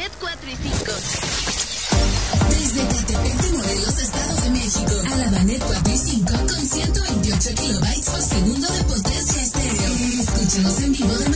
4 y 5. Desde Tatepec de Morelos, Estado de México, a la Banet 4 y 5 con 128 kilobytes por segundo de potencia estéreo. Escúchenos en vivo de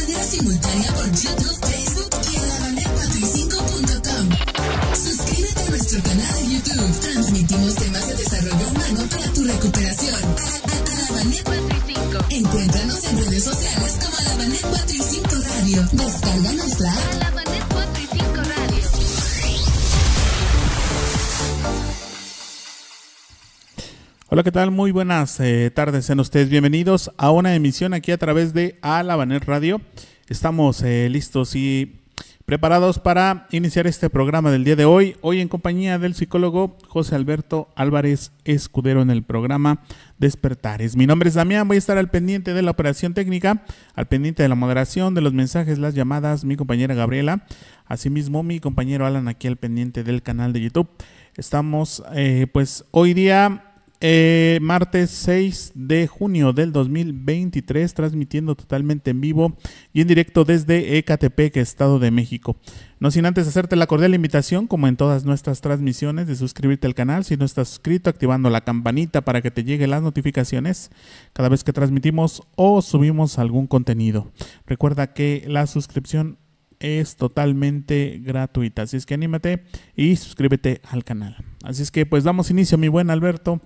Hola, ¿qué tal? Muy buenas eh, tardes, sean ustedes bienvenidos a una emisión aquí a través de Alabaner Radio. Estamos eh, listos y preparados para iniciar este programa del día de hoy, hoy en compañía del psicólogo José Alberto Álvarez Escudero en el programa Despertares. Mi nombre es Damián, voy a estar al pendiente de la operación técnica, al pendiente de la moderación, de los mensajes, las llamadas, mi compañera Gabriela, asimismo mi compañero Alan aquí al pendiente del canal de YouTube. Estamos eh, pues hoy día eh, martes 6 de junio del 2023, transmitiendo totalmente en vivo y en directo desde que Estado de México. No sin antes hacerte la cordial invitación, como en todas nuestras transmisiones, de suscribirte al canal si no estás suscrito, activando la campanita para que te lleguen las notificaciones cada vez que transmitimos o subimos algún contenido. Recuerda que la suscripción es totalmente gratuita. Así es que anímate y suscríbete al canal. Así es que pues damos inicio, mi buen Alberto,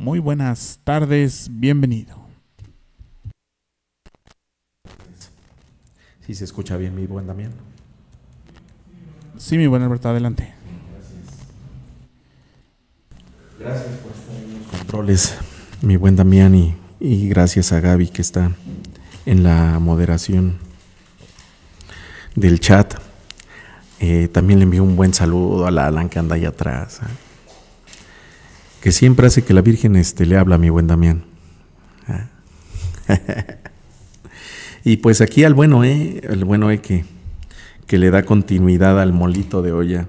muy buenas tardes, bienvenido. Si se escucha bien, mi buen Damián. Sí, mi buen Alberto, adelante. Gracias. por estar en los controles, mi buen Damián, y, gracias a Gaby que está en la moderación del chat. Eh, también le envío un buen saludo a la Alan que anda ahí atrás. ¿eh? que siempre hace que la Virgen este, le habla a mi buen Damián. y pues aquí al bueno eh el bueno E que, que le da continuidad al molito de olla.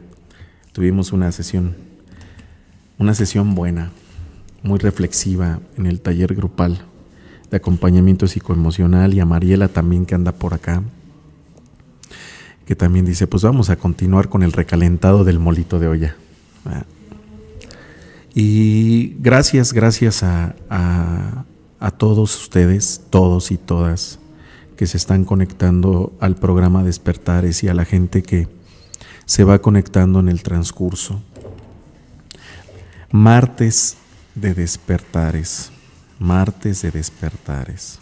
Tuvimos una sesión, una sesión buena, muy reflexiva en el taller grupal de acompañamiento psicoemocional y a Mariela también que anda por acá, que también dice, pues vamos a continuar con el recalentado del molito de olla. Y gracias, gracias a, todos ustedes, todos y todas que se están conectando al programa Despertares y a la gente que se va conectando en el transcurso. Martes de despertares, martes de despertares.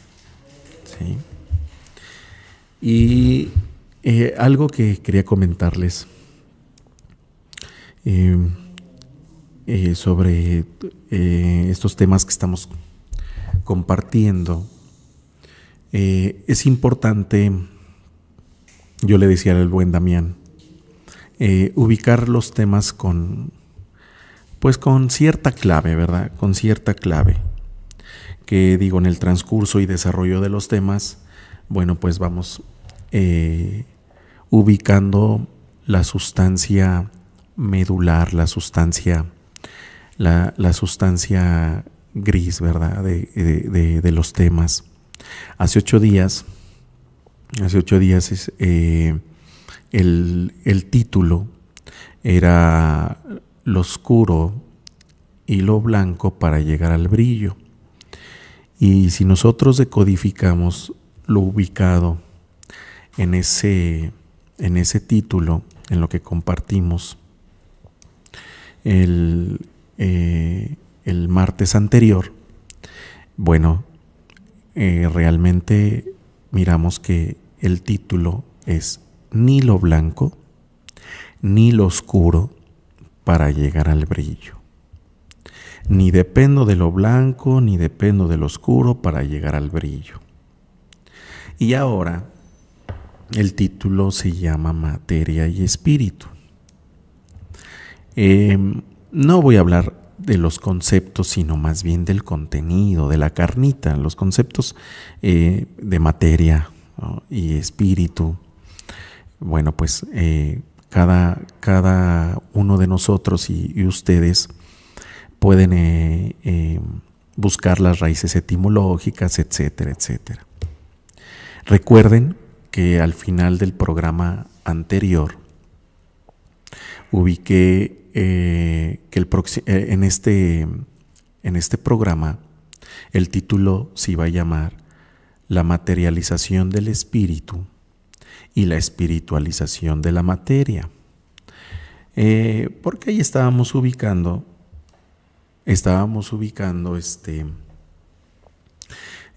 Y eh, algo que quería comentarles. Eh, eh, sobre eh, estos temas que estamos compartiendo, eh, es importante, yo le decía al buen Damián, ubicar los temas con, pues con cierta clave, ¿verdad? Con cierta clave. Que digo, en el transcurso y desarrollo de los temas, bueno, pues vamos ubicando la sustancia medular, la sustancia la, sustancia gris, ¿verdad? De, los temas. Hace ocho días, hace ocho días es, eh, el, el, título era Lo oscuro y lo blanco para llegar al brillo. Y si nosotros decodificamos lo ubicado en ese, en ese título, en lo que compartimos, el, eh, el martes anterior, bueno, eh, realmente miramos que el título es Ni lo blanco, ni lo oscuro para llegar al brillo. Ni dependo de lo blanco, ni dependo de lo oscuro para llegar al brillo. Y ahora el título se llama Materia y Espíritu. Em, no voy a hablar de los conceptos, sino más bien del contenido, de la carnita, los conceptos eh, de materia y espíritu. Bueno, pues eh, cada, cada, uno de nosotros y, ustedes pueden eh, buscar las raíces etimológicas, etcétera, etcétera. Recuerden que al final del programa anterior ubiqué eh, que el eh, en, este, en este programa el título se iba a llamar La materialización del espíritu y la espiritualización de la materia. Eh, porque ahí estábamos ubicando, estábamos ubicando este,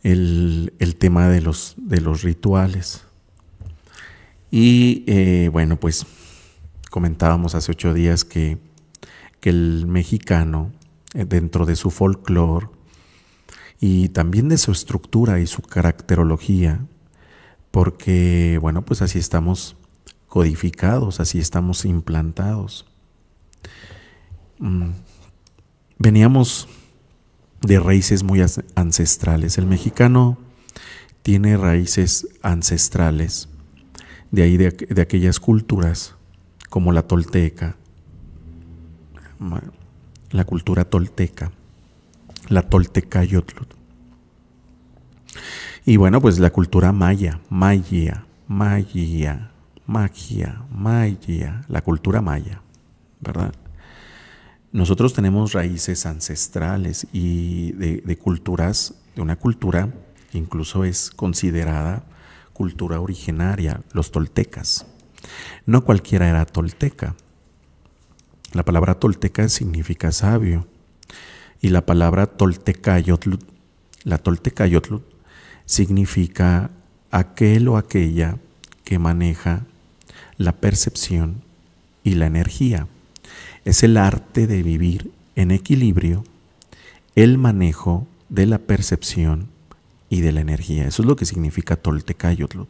el, tema de los, de los rituales. Y bueno, pues comentábamos hace ocho días que que el mexicano, eh, dentro de su folclore y también de su estructura y su caracterología, porque, bueno, pues así estamos codificados, así estamos implantados. Mm, veníamos de raíces muy ancestrales. El mexicano tiene raíces ancestrales, de ahí de aquellas culturas como la tolteca, la cultura tolteca, la tolteca yotlut. Y bueno, pues la cultura maya, maya, magia, magia, maya, la cultura maya, ¿verdad? Nosotros tenemos raíces ancestrales y de, de culturas, de una cultura incluso es considerada cultura originaria, los toltecas. No cualquiera era tolteca, la palabra tolteca significa sabio y la palabra toltecayotl, la Toltecayotlut significa aquel o aquella que maneja la percepción y la energía. Es el arte de vivir en equilibrio el manejo de la percepción y de la energía. Eso es lo que significa Toltecayotlut,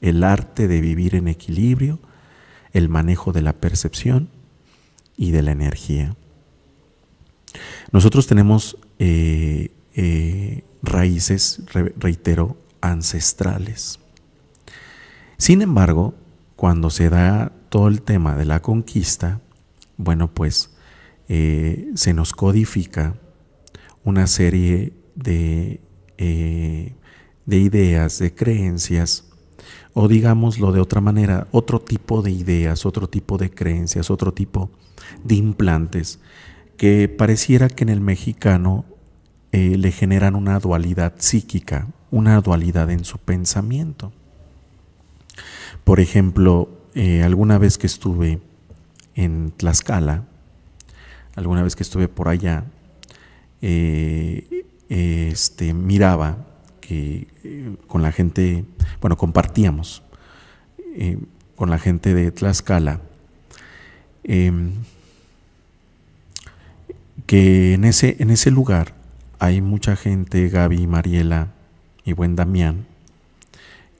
El arte de vivir en equilibrio, el manejo de la percepción y de la energía. Nosotros tenemos eh, eh, raíces, reitero, ancestrales. Sin embargo, cuando se da todo el tema de la conquista, bueno, pues eh, se nos codifica una serie de, de, ideas, de creencias, o digámoslo de otra manera, otro tipo de ideas, otro tipo de creencias, otro tipo de implantes que pareciera que en el mexicano eh, le generan una dualidad psíquica, una dualidad en su pensamiento. Por ejemplo, eh, alguna vez que estuve en Tlaxcala, alguna vez que estuve por allá, eh, este, miraba que con la gente, bueno, compartíamos con la gente de Tlaxcala em, que en ese, en ese lugar hay mucha gente, Gaby, Mariela y buen Damián,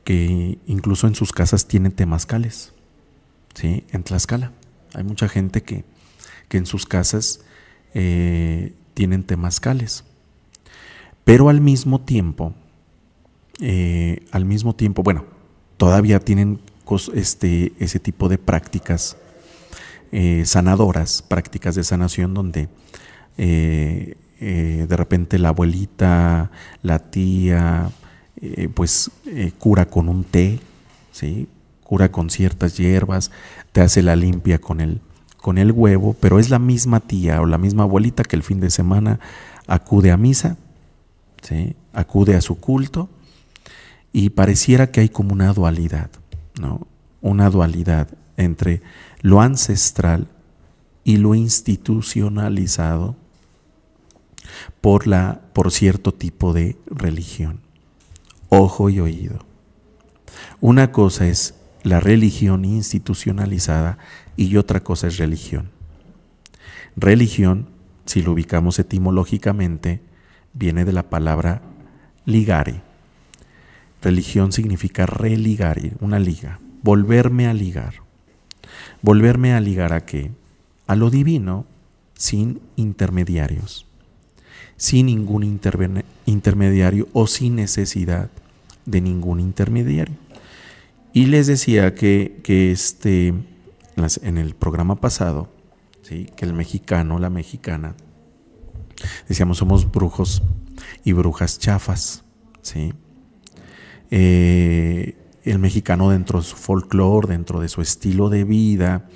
que incluso en sus casas tienen temazcales, ¿sí? En Tlaxcala. Hay mucha gente que, en sus casas eh, tienen temazcales. Pero al mismo tiempo, eh, al mismo tiempo, bueno, todavía tienen este, ese tipo de prácticas eh, sanadoras, prácticas de sanación donde eh, eh, de repente la abuelita, la tía, eh, pues cura con un té, ¿sí? cura con ciertas hierbas, te hace la limpia con el, con el huevo, pero es la misma tía o la misma abuelita que el fin de semana acude a misa, ¿sí? acude a su culto y pareciera que hay como una dualidad, ¿no? una dualidad entre lo ancestral y lo institucionalizado por, la, por cierto tipo de religión. Ojo y oído. Una cosa es la religión institucionalizada y otra cosa es religión. Religión, si lo ubicamos etimológicamente, viene de la palabra ligare. Religión significa religare, una liga, volverme a ligar. ¿Volverme a ligar a qué? A lo divino sin intermediarios sin ningún intermediario o sin necesidad de ningún intermediario. Y les decía que, este, en el programa pasado, que el mexicano, la mexicana, decíamos somos brujos y brujas chafas. Eh, el mexicano dentro de su folclore, dentro de su estilo de vida,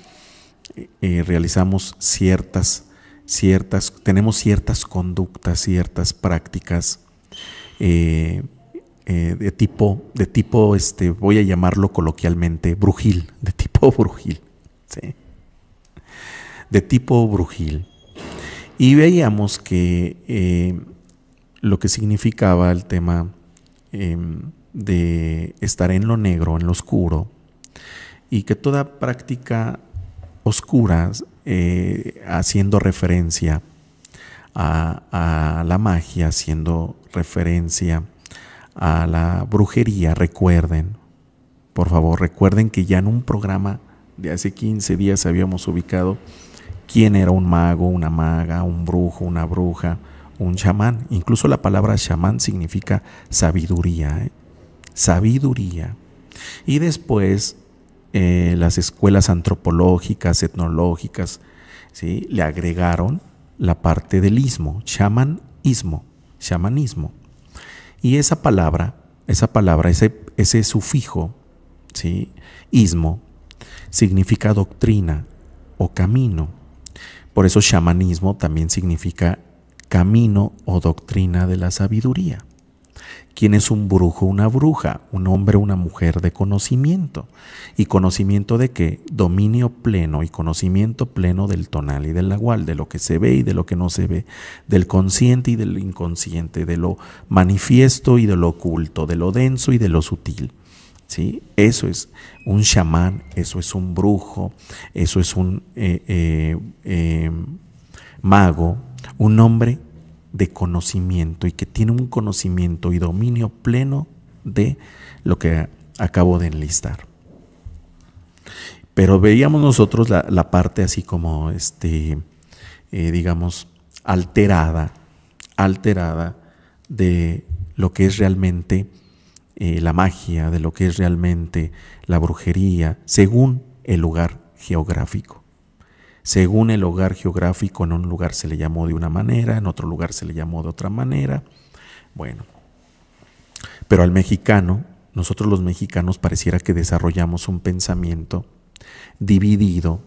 eh, realizamos ciertas ciertas, tenemos ciertas conductas, ciertas prácticas eh, eh, de tipo, de tipo este, voy a llamarlo coloquialmente, brujil, de tipo brujil, de tipo brujil. Y veíamos que eh, lo que significaba el tema em, de estar en lo negro, en lo oscuro, y que toda práctica oscura eh, haciendo referencia a, la magia, haciendo referencia a la brujería, recuerden, por favor, recuerden que ya en un programa de hace 15 días habíamos ubicado quién era un mago, una maga, un brujo, una bruja, un chamán. Incluso la palabra chamán significa sabiduría. ¿eh? Sabiduría. Y después eh, las escuelas antropológicas, etnológicas, ¿sí? le agregaron la parte del ismo, Shamanismo chamanismo. Y esa palabra, esa palabra, ese, ese sufijo, ¿sí? ismo, significa doctrina o camino. Por eso chamanismo también significa camino o doctrina de la sabiduría. ¿Quién es un brujo? Una bruja, un hombre, una mujer de conocimiento. ¿Y conocimiento de qué? Dominio pleno y conocimiento pleno del tonal y del nagual, de lo que se ve y de lo que no se ve, del consciente y del inconsciente, de lo manifiesto y de lo oculto, de lo denso y de lo sutil. ¿sí? Eso es un chamán, eso es un brujo, eso es un eh, eh, eh, mago, un hombre de conocimiento y que tiene un conocimiento y dominio pleno de lo que acabo de enlistar. Pero veíamos nosotros la, parte así como, este, eh, digamos, alterada, alterada de lo que es realmente eh, la magia, de lo que es realmente la brujería, según el lugar geográfico. Según el hogar geográfico, en un lugar se le llamó de una manera, en otro lugar se le llamó de otra manera. Bueno, pero al mexicano, nosotros los mexicanos pareciera que desarrollamos un pensamiento dividido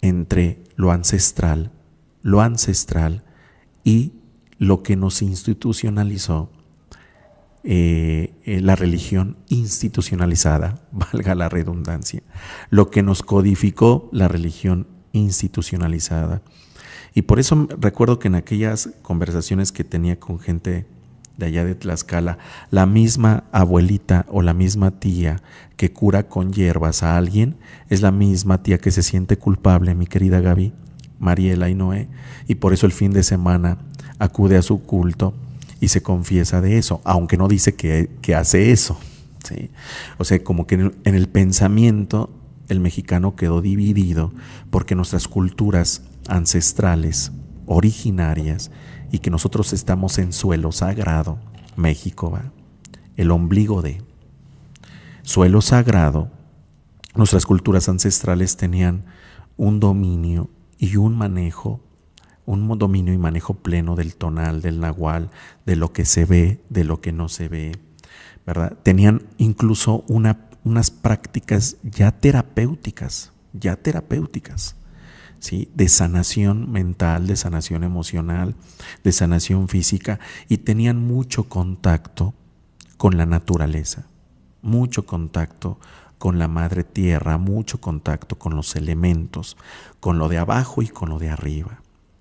entre lo ancestral, lo ancestral y lo que nos institucionalizó eh, eh, la religión institucionalizada, valga la redundancia, lo que nos codificó la religión institucionalizada. Y por eso recuerdo que en aquellas conversaciones que tenía con gente de allá de Tlaxcala, la misma abuelita o la misma tía que cura con hierbas a alguien es la misma tía que se siente culpable, mi querida Gaby, Mariela y Noé, y por eso el fin de semana acude a su culto y se confiesa de eso, aunque no dice que, hace eso. ¿sí? O sea, como que en el, en el pensamiento el mexicano quedó dividido porque nuestras culturas ancestrales, originarias, y que nosotros estamos en suelo sagrado, México va, el ombligo de suelo sagrado, nuestras culturas ancestrales tenían un dominio y un manejo, un dominio y manejo pleno del tonal, del nahual, de lo que se ve, de lo que no se ve, ¿verdad? Tenían incluso una unas prácticas ya terapéuticas, ya terapéuticas, ¿sí? de sanación mental, de sanación emocional, de sanación física, y tenían mucho contacto con la naturaleza, mucho contacto con la madre tierra, mucho contacto con los elementos, con lo de abajo y con lo de arriba,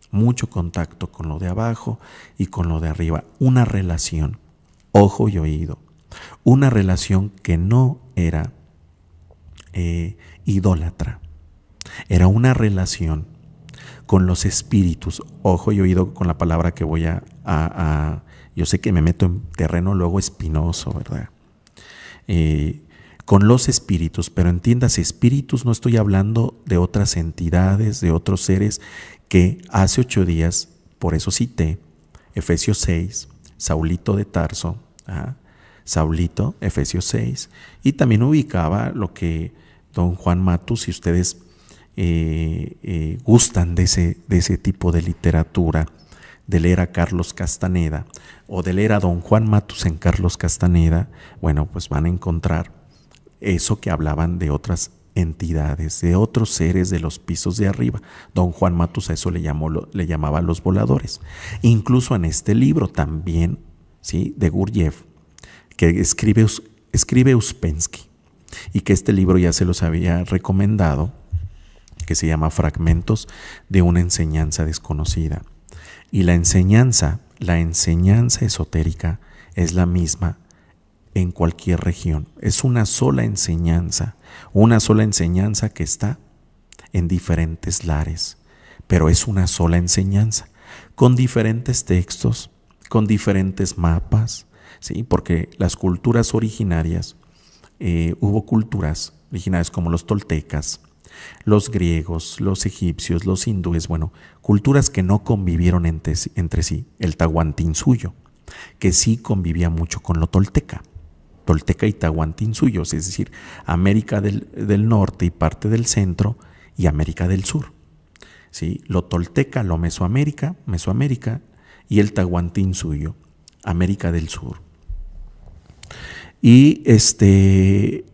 mucho contacto con lo de abajo y con lo de arriba, una relación, ojo y oído una relación que no era eh, idólatra. Era una relación con los espíritus. Ojo y oído con la palabra que voy a, yo sé que me meto en terreno luego espinoso, ¿verdad? Eh, con los espíritus, pero entiendas, espíritus no estoy hablando de otras entidades, de otros seres que hace ocho días, por eso cité Efesios 6, Saulito de Tarso, ¿ah? Saulito, Efesios 6, y también ubicaba lo que don Juan Matus, si ustedes eh, eh, gustan de ese, de ese tipo de literatura, de leer a Carlos Castaneda o de leer a don Juan Matus en Carlos Castaneda, bueno, pues van a encontrar eso que hablaban de otras entidades, de otros seres de los pisos de arriba. Don Juan Matus a eso le, llamó, le llamaba los voladores. Incluso en este libro también, ¿sí? de Gurjev, que escribe, escribe Uspensky y que este libro ya se los había recomendado, que se llama Fragmentos de una enseñanza desconocida. Y la enseñanza, la enseñanza esotérica es la misma en cualquier región. Es una sola enseñanza, una sola enseñanza que está en diferentes lares, pero es una sola enseñanza, con diferentes textos, con diferentes mapas, ¿sí? porque las culturas originarias, eh, hubo culturas originarias como los toltecas, los griegos, los egipcios, los hindúes, bueno, culturas que no convivieron entre, entre sí, el suyo que sí convivía mucho con lo tolteca, tolteca y suyo, es decir, América del, norte y parte del centro y América del sur. ¿sí? Lo tolteca, lo mesoamérica, mesoamérica y el Suyo, América del sur. Y este,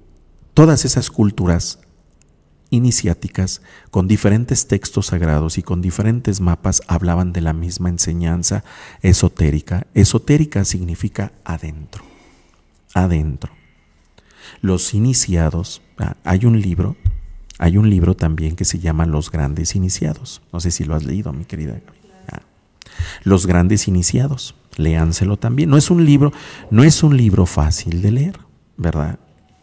todas esas culturas iniciáticas, con diferentes textos sagrados y con diferentes mapas, hablaban de la misma enseñanza esotérica. Esotérica significa adentro, adentro. Los iniciados, ah, hay un libro, hay un libro también que se llama Los Grandes Iniciados. No sé si lo has leído, mi querida ah. Los Grandes Iniciados léanselo también. No es un libro, no es un libro fácil de leer, ¿verdad?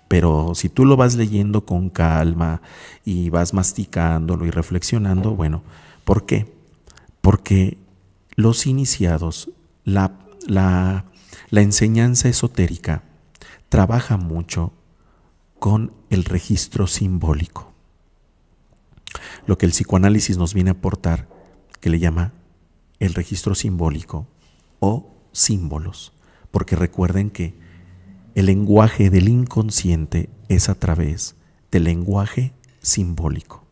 Pero si tú lo vas leyendo con calma y vas masticándolo y reflexionando, bueno, ¿por qué? Porque los iniciados, la, la enseñanza esotérica trabaja mucho con el registro simbólico. Lo que el psicoanálisis nos viene a aportar, que le llama el registro simbólico, o símbolos, porque recuerden que el lenguaje del inconsciente es a través del lenguaje simbólico.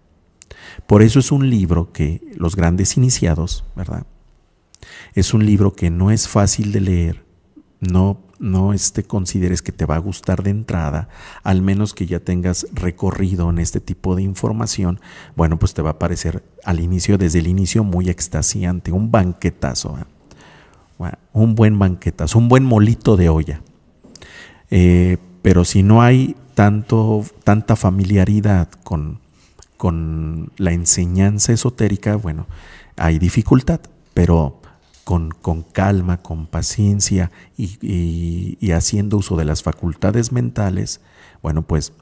Por eso es un libro que los grandes iniciados, ¿verdad? Es un libro que no es fácil de leer, no, no este, consideres que te va a gustar de entrada, al menos que ya tengas recorrido en este tipo de información, bueno, pues te va a parecer al inicio, desde el inicio, muy extasiante, un banquetazo un buen banquetazo, un buen molito de olla. Eh, pero si no hay tanto, tanta familiaridad con, la enseñanza esotérica, bueno, hay dificultad, pero con, calma, con paciencia y, haciendo uso de las facultades mentales, bueno, pues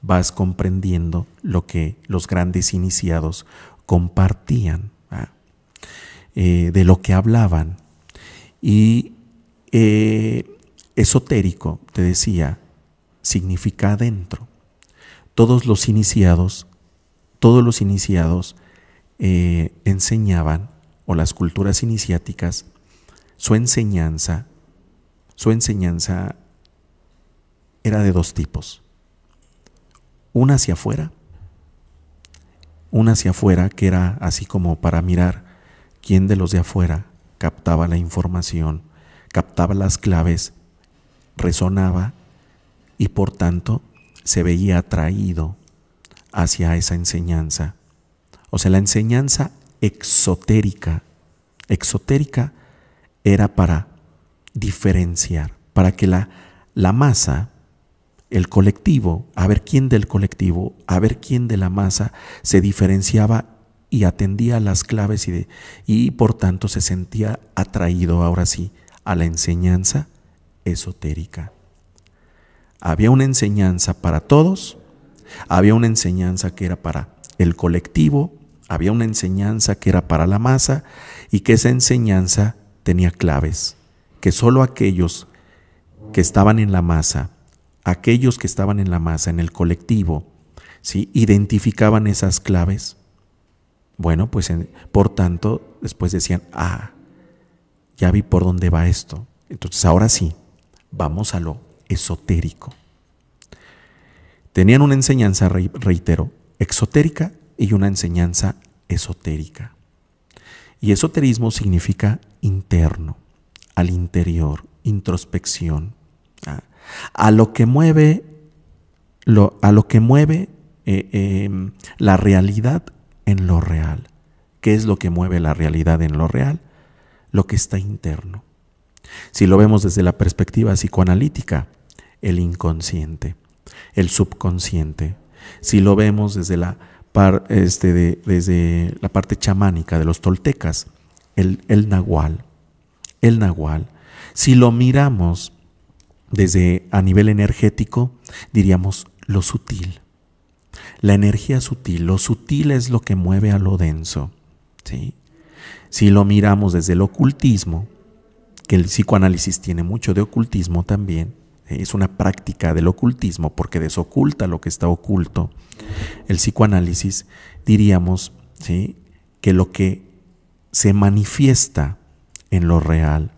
vas comprendiendo lo que los grandes iniciados compartían, eh, de lo que hablaban y eh, esotérico, te decía, significa adentro. Todos los iniciados, todos los iniciados eh, enseñaban, o las culturas iniciáticas, su enseñanza, su enseñanza era de dos tipos. Una hacia afuera, una hacia afuera que era así como para mirar quién de los de afuera captaba la información, captaba las claves, resonaba y por tanto se veía atraído hacia esa enseñanza. O sea, la enseñanza exotérica, exotérica era para diferenciar, para que la, la masa, el colectivo, a ver quién del colectivo, a ver quién de la masa se diferenciaba y atendía las claves y, y por tanto se sentía atraído ahora sí a la enseñanza esotérica. Había una enseñanza para todos, había una enseñanza que era para el colectivo, había una enseñanza que era para la masa y que esa enseñanza tenía claves, que solo aquellos que estaban en la masa, aquellos que estaban en la masa, en el colectivo, ¿sí? identificaban esas claves bueno, pues por tanto, después decían, ah, ya vi por dónde va esto. Entonces ahora sí, vamos a lo esotérico. Tenían una enseñanza, reitero, exotérica y una enseñanza esotérica. Y esoterismo significa interno, al interior, introspección, a, lo que mueve, lo, a lo que mueve eh, em, la realidad en lo real. ¿Qué es lo que mueve la realidad en lo real? Lo que está interno. Si lo vemos desde la perspectiva psicoanalítica, el inconsciente, el subconsciente. Si lo vemos desde la, este, parte chamánica de los toltecas, el, el nahual. El nahual. Si lo miramos desde a nivel energético, diríamos lo sutil la energía sutil. Lo sutil es lo que mueve a lo denso. ¿sí? Si lo miramos desde el ocultismo, que el psicoanálisis tiene mucho de ocultismo también, eh, es una práctica del ocultismo porque desoculta lo que está oculto. El psicoanálisis, diríamos, ¿sí? que lo que se manifiesta en lo real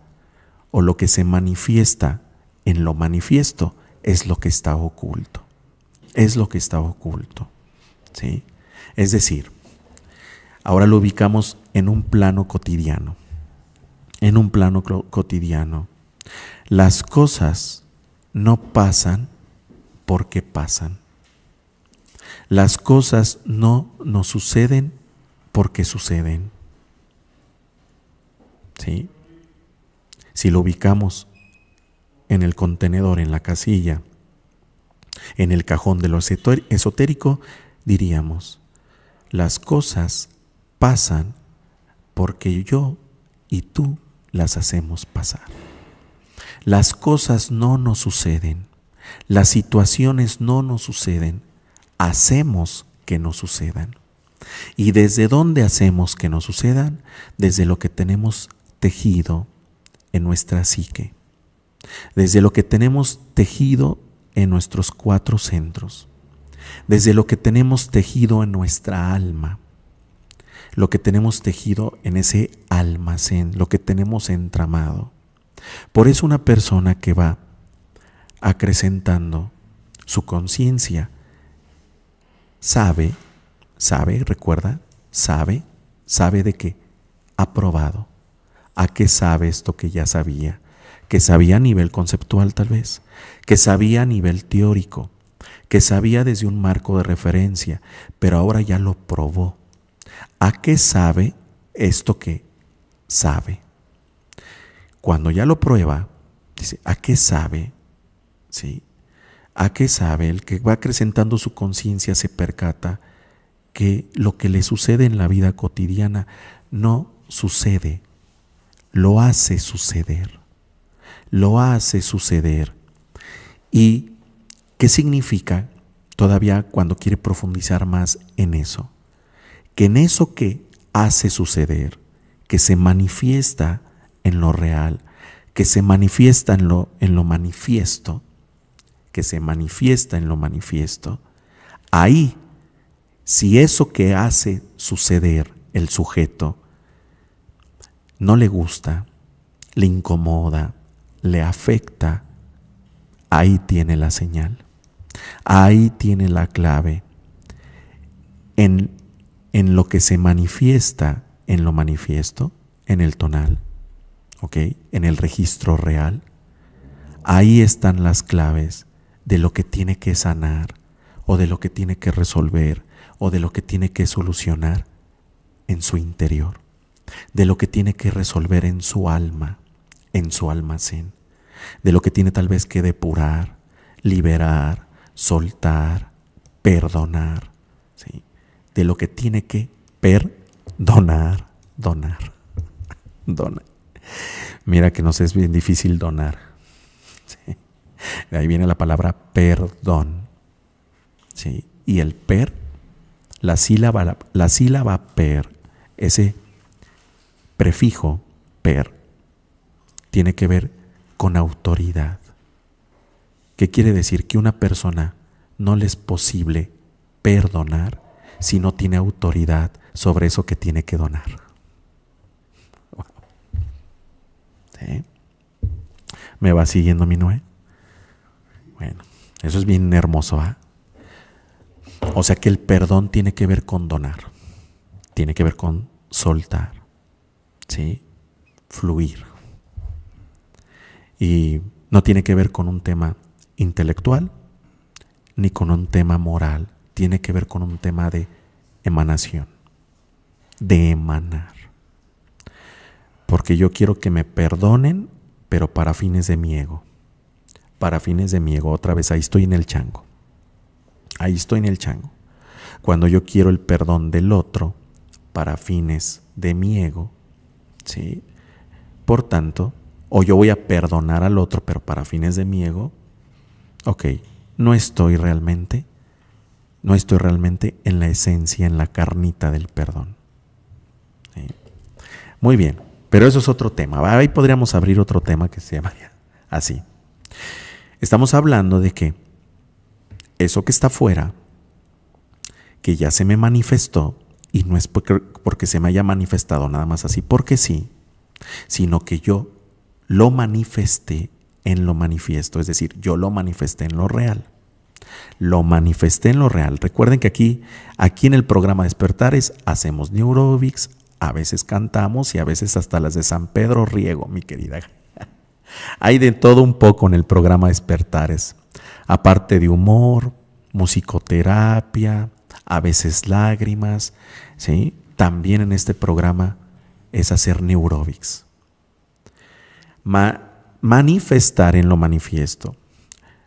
o lo que se manifiesta en lo manifiesto es lo que está oculto es lo que está oculto. ¿sí? Es decir, ahora lo ubicamos en un plano cotidiano. En un plano cotidiano. Las cosas no pasan porque pasan. Las cosas no nos suceden porque suceden. ¿Sí? Si lo ubicamos en el contenedor, en la casilla, en el cajón de lo esotérico diríamos, las cosas pasan porque yo y tú las hacemos pasar. Las cosas no nos suceden, las situaciones no nos suceden, hacemos que nos sucedan. ¿Y desde dónde hacemos que nos sucedan? Desde lo que tenemos tejido en nuestra psique, desde lo que tenemos tejido en nuestros cuatro centros, desde lo que tenemos tejido en nuestra alma, lo que tenemos tejido en ese almacén, lo que tenemos entramado. Por eso una persona que va acrecentando su conciencia, sabe, sabe, recuerda, sabe, sabe de qué, probado a qué sabe esto que ya sabía, que sabía a nivel conceptual tal vez, que sabía a nivel teórico, que sabía desde un marco de referencia, pero ahora ya lo probó. ¿A qué sabe esto que sabe? Cuando ya lo prueba, dice, ¿a qué sabe? ¿Sí? ¿A qué sabe? El que va acrecentando su conciencia se percata que lo que le sucede en la vida cotidiana no sucede, lo hace suceder lo hace suceder. ¿Y qué significa todavía cuando quiere profundizar más en eso? Que en eso que hace suceder, que se manifiesta en lo real, que se manifiesta en lo, en lo manifiesto, que se manifiesta en lo manifiesto, ahí, si eso que hace suceder el sujeto no le gusta, le incomoda, le afecta, ahí tiene la señal, ahí tiene la clave en, en lo que se manifiesta, en lo manifiesto, en el tonal, ¿ok? En el registro real. Ahí están las claves de lo que tiene que sanar o de lo que tiene que resolver o de lo que tiene que solucionar en su interior, de lo que tiene que resolver en su alma en su almacén, de lo que tiene tal vez que depurar, liberar, soltar, perdonar, ¿sí? de lo que tiene que perdonar, donar, donar. Mira que nos es bien difícil donar. De ahí viene la palabra perdón. ¿sí? Y el per, la sílaba, la sílaba per, ese prefijo per, tiene que ver con autoridad. ¿Qué quiere decir? Que una persona no le es posible perdonar si no tiene autoridad sobre eso que tiene que donar. ¿Me va siguiendo mi Noé? Bueno, eso es bien hermoso. ¿ah? O sea que el perdón tiene que ver con donar, tiene que ver con soltar, ¿sí? Fluir. Y no tiene que ver con un tema intelectual ni con un tema moral, tiene que ver con un tema de emanación, de emanar. Porque yo quiero que me perdonen, pero para fines de mi ego, para fines de mi ego, otra vez, ahí estoy en el chango, ahí estoy en el chango. Cuando yo quiero el perdón del otro, para fines de mi ego, ¿sí? Por tanto, o yo voy a perdonar al otro, pero para fines de mi ego, ok, no estoy realmente, no estoy realmente en la esencia, en la carnita del perdón. Muy bien, pero eso es otro tema. Ahí podríamos abrir otro tema que se llamaría así. Estamos hablando de que eso que está fuera, que ya se me manifestó, y no es porque se me haya manifestado nada más así, porque sí, sino que yo lo manifesté en lo manifiesto, es decir, yo lo manifesté en lo real. Lo manifesté en lo real. Recuerden que aquí, aquí en el programa Despertares hacemos neurobics, a veces cantamos y a veces hasta las de San Pedro Riego, mi querida. Hay de todo un poco en el programa Despertares, aparte de humor, musicoterapia, a veces lágrimas, ¿sí? También en este programa es hacer neurobics manifestar en lo manifiesto.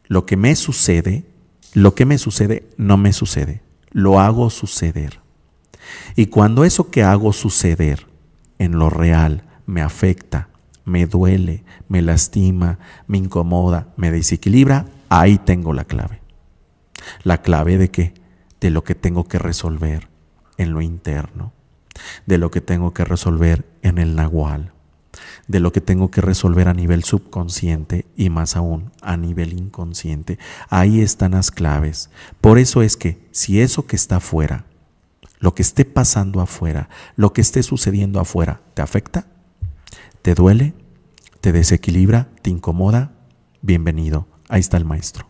Lo que me sucede, lo que me sucede, no me sucede. Lo hago suceder. Y cuando eso que hago suceder en lo real me afecta, me duele, me lastima, me incomoda, me desequilibra, ahí tengo la clave. La clave de qué? De lo que tengo que resolver en lo interno, de lo que tengo que resolver en el nahual de lo que tengo que resolver a nivel subconsciente y más aún a nivel inconsciente. Ahí están las claves. Por eso es que si eso que está afuera, lo que esté pasando afuera, lo que esté sucediendo afuera, ¿te afecta? ¿Te duele? ¿Te desequilibra? ¿Te incomoda? Bienvenido. Ahí está el maestro.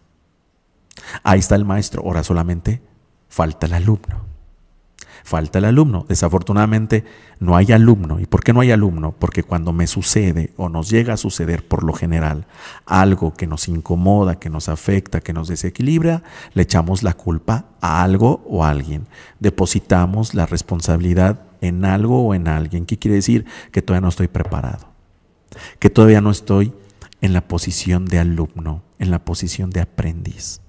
Ahí está el maestro. Ahora solamente falta el alumno falta el alumno. Desafortunadamente no hay alumno. ¿Y por qué no hay alumno? Porque cuando me sucede o nos llega a suceder por lo general algo que nos incomoda, que nos afecta, que nos desequilibra, le echamos la culpa a algo o a alguien. Depositamos la responsabilidad en algo o en alguien. ¿Qué quiere decir? Que todavía no estoy preparado. Que todavía no estoy en la posición de alumno, en la posición de aprendiz.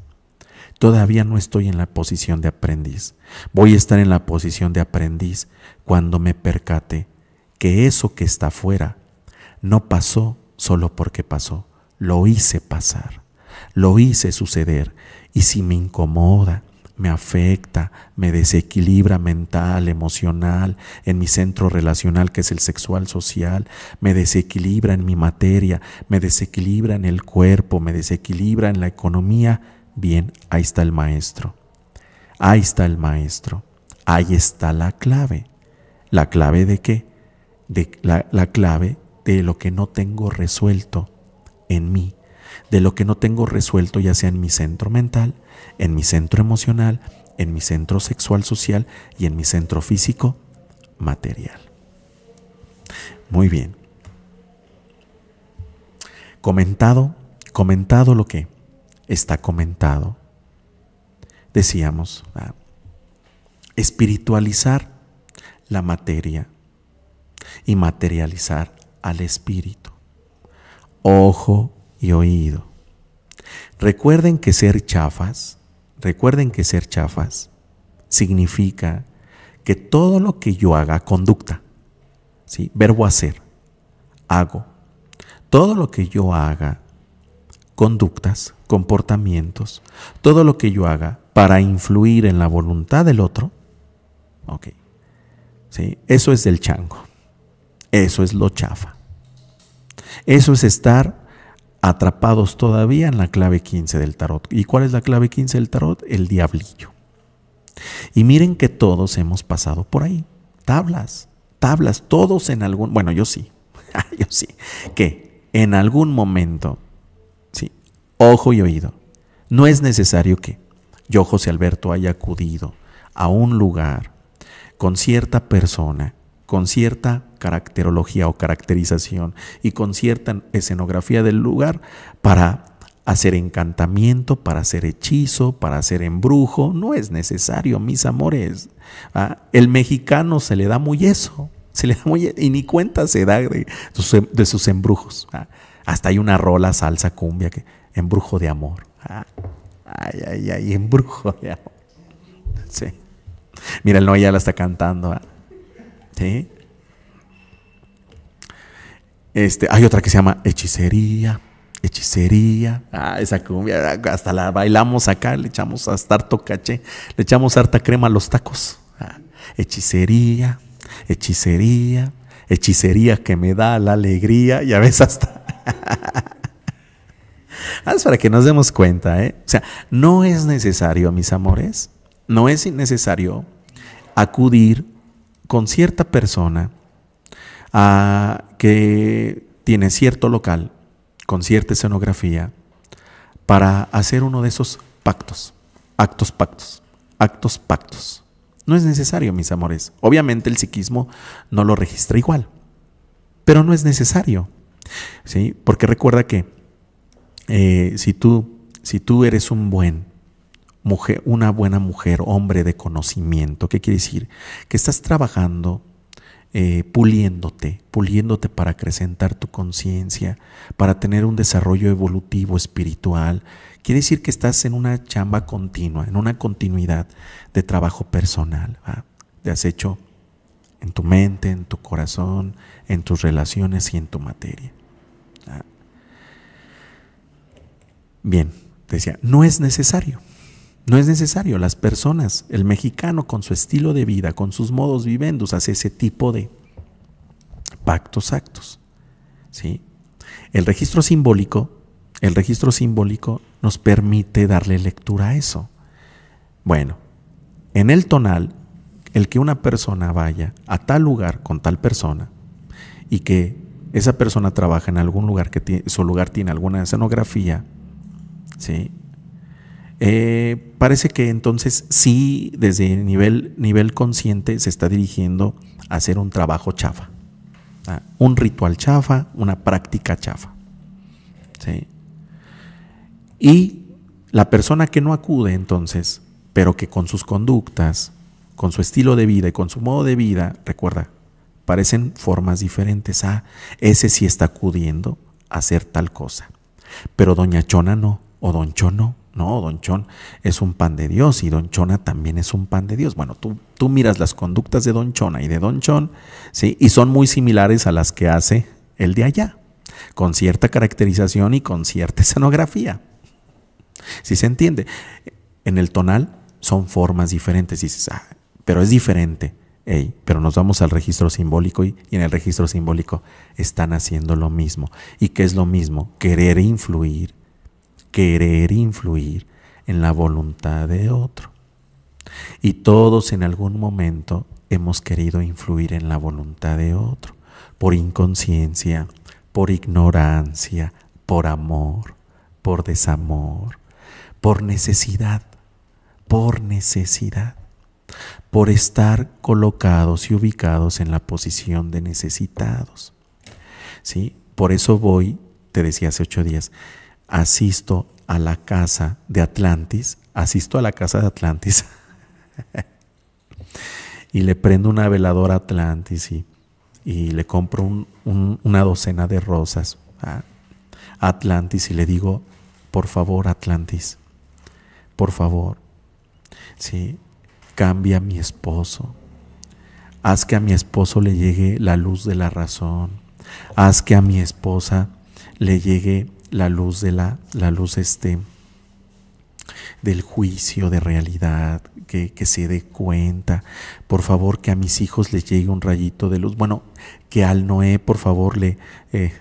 Todavía no estoy en la posición de aprendiz. Voy a estar en la posición de aprendiz cuando me percate que eso que está afuera no pasó solo porque pasó. Lo hice pasar, lo hice suceder. Y si me incomoda, me afecta, me desequilibra mental, emocional, en mi centro relacional que es el sexual social, me desequilibra en mi materia, me desequilibra en el cuerpo, me desequilibra en la economía, Bien, ahí está el maestro. Ahí está el maestro. Ahí está la clave. ¿La clave de qué? De la, la clave de lo que no tengo resuelto en mí, de lo que no tengo resuelto ya sea en mi centro mental, en mi centro emocional, en mi centro sexual social y en mi centro físico material. Muy bien. Comentado, comentado lo que está comentado. Decíamos, ah, espiritualizar la materia y materializar al espíritu. Ojo y oído. Recuerden que ser chafas, recuerden que ser chafas significa que todo lo que yo haga, conducta, ¿sí? verbo hacer, hago, todo lo que yo haga, conductas, comportamientos, todo lo que yo haga para influir en la voluntad del otro, ok, ¿sí? eso es del chango, eso es lo chafa, eso es estar atrapados todavía en la clave 15 del tarot. ¿Y cuál es la clave 15 del tarot? El diablillo. Y miren que todos hemos pasado por ahí, tablas, tablas, todos en algún, bueno, yo sí, yo sí, que en algún momento ojo y oído. No es necesario que yo, José Alberto, haya acudido a un lugar con cierta persona, con cierta caracterología o caracterización y con cierta escenografía del lugar para hacer encantamiento, para hacer hechizo, para hacer embrujo. No es necesario, mis amores. Ah, el mexicano se le da muy eso, se le da muy, y ni cuenta se da de, em, sus embrujos. Ah, hasta hay una rola, salsa, cumbia que embrujo de amor. Ah, ay, ay, ay, embrujo de amor. Sí. Mira, el ya la está cantando. Ah. ¿Sí? Este, hay otra que se llama hechicería. Hechicería. Ah, esa cumbia. Hasta la bailamos acá, le echamos hasta harto caché, le echamos harta crema a los tacos. Ah, hechicería, hechicería, hechicería que me da la alegría. Ya ves hasta. para que nos demos cuenta, ¿eh? O sea, no es necesario, mis amores, no es innecesario acudir con cierta persona a que tiene cierto local, con cierta escenografía, para hacer uno de esos pactos, actos pactos, actos pactos. No es necesario, mis amores. Obviamente el psiquismo no lo registra igual, pero no es necesario. ¿sí? Porque recuerda que eh, si, tú, si tú eres un buen mujer, una buena mujer, hombre de conocimiento, ¿qué quiere decir? Que estás trabajando, eh, puliéndote, puliéndote para acrecentar tu conciencia, para tener un desarrollo evolutivo espiritual. Quiere decir que estás en una chamba continua, en una continuidad de trabajo personal, Te has hecho en tu mente, en tu corazón, en tus relaciones y en tu materia. Bien, decía, no es necesario. No es necesario. Las personas, el mexicano con su estilo de vida, con sus modos vivendos, hace ese tipo de pactos actos. ¿sí? El registro simbólico, el registro simbólico nos permite darle lectura a eso. Bueno, en el tonal, el que una persona vaya a tal lugar con tal persona y que esa persona trabaja en algún lugar que tiene, su lugar tiene alguna escenografía ¿sí? Eh, parece que entonces sí, desde nivel, nivel consciente se está dirigiendo a hacer un trabajo chafa, un ritual chafa, una práctica chafa. Y la persona que no acude entonces, pero que con sus conductas, con su estilo de vida y con su modo de vida, recuerda, parecen formas diferentes. Ah, ese sí está acudiendo a hacer tal cosa. Pero doña Chona no o Don Chono, no, Don Chon es un pan de Dios y Don Chona también es un pan de Dios. Bueno, tú, tú miras las conductas de Don Chona y de Don Chon, ¿sí? Y son muy similares a las que hace el de allá, con cierta caracterización y con cierta escenografía. Si ¿Sí se entiende, en el tonal son formas diferentes, dices, ah, pero es diferente. pero nos vamos al registro simbólico y, y, en el registro simbólico están haciendo lo mismo. ¿Y qué es lo mismo? Querer influir querer influir en la voluntad de otro. Y todos en algún momento hemos querido influir en la voluntad de otro, por inconsciencia, por ignorancia, por amor, por desamor, por necesidad, por necesidad, por estar colocados y ubicados en la posición de necesitados. ¿Sí? Por eso voy, te decía hace ocho días, asisto a la casa de Atlantis, asisto a la casa de Atlantis y le prendo una veladora a Atlantis y, le compro una docena de rosas Atlantis y le digo, por favor Atlantis, por favor, ¿sí? cambia a mi esposo, haz que a mi esposo le llegue la luz de la razón, haz que a mi esposa le llegue la luz de la, la luz este, del juicio de realidad, que, se dé cuenta. Por favor, que a mis hijos les llegue un rayito de luz. Bueno, que al Noé, por favor, le... Eh,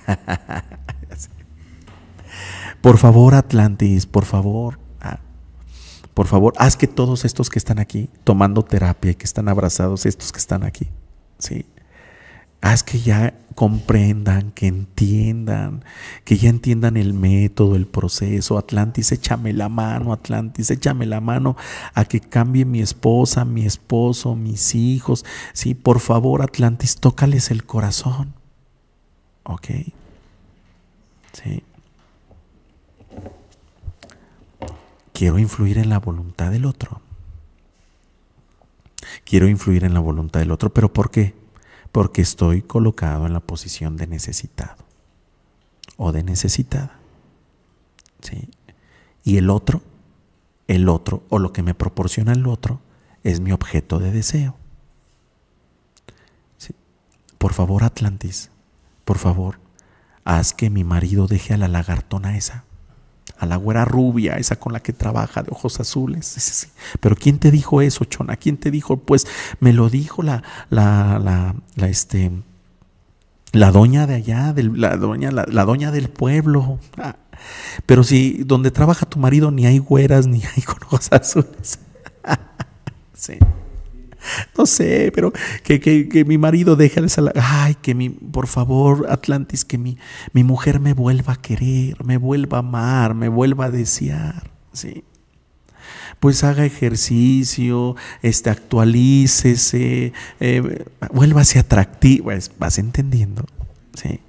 por favor, Atlantis, por favor. Ah, por favor, haz que todos estos que están aquí tomando terapia y que están abrazados, estos que están aquí, ¿sí? Haz que ya comprendan, que entiendan, que ya entiendan el método, el proceso. Atlantis, échame la mano, Atlantis, échame la mano a que cambie mi esposa, mi esposo, mis hijos. Sí, por favor, Atlantis, tócales el corazón. ¿Ok? Sí. Quiero influir en la voluntad del otro. Quiero influir en la voluntad del otro, pero ¿por qué? porque estoy colocado en la posición de necesitado o de necesitada. ¿sí? Y el otro, el otro o lo que me proporciona el otro es mi objeto de deseo. ¿Sí? Por favor, Atlantis, por favor, haz que mi marido deje a la lagartona esa a la güera rubia, esa con la que trabaja de ojos azules. Pero ¿quién te dijo eso, Chona? ¿Quién te dijo? Pues me lo dijo la, la, la, este, la doña de allá, la, doña, la, doña del pueblo. Ah, pero si donde trabaja tu marido ni hay güeras ni hay con ojos azules. sí. no sé, pero que, mi marido deje de salir Ay, que mi, por favor, Atlantis, que mi, mi mujer me vuelva a querer, me vuelva a amar, me vuelva a desear. Sí. Pues haga ejercicio, este, actualícese, eh, vuélvase atractivo. Pues, vas entendiendo. Sí.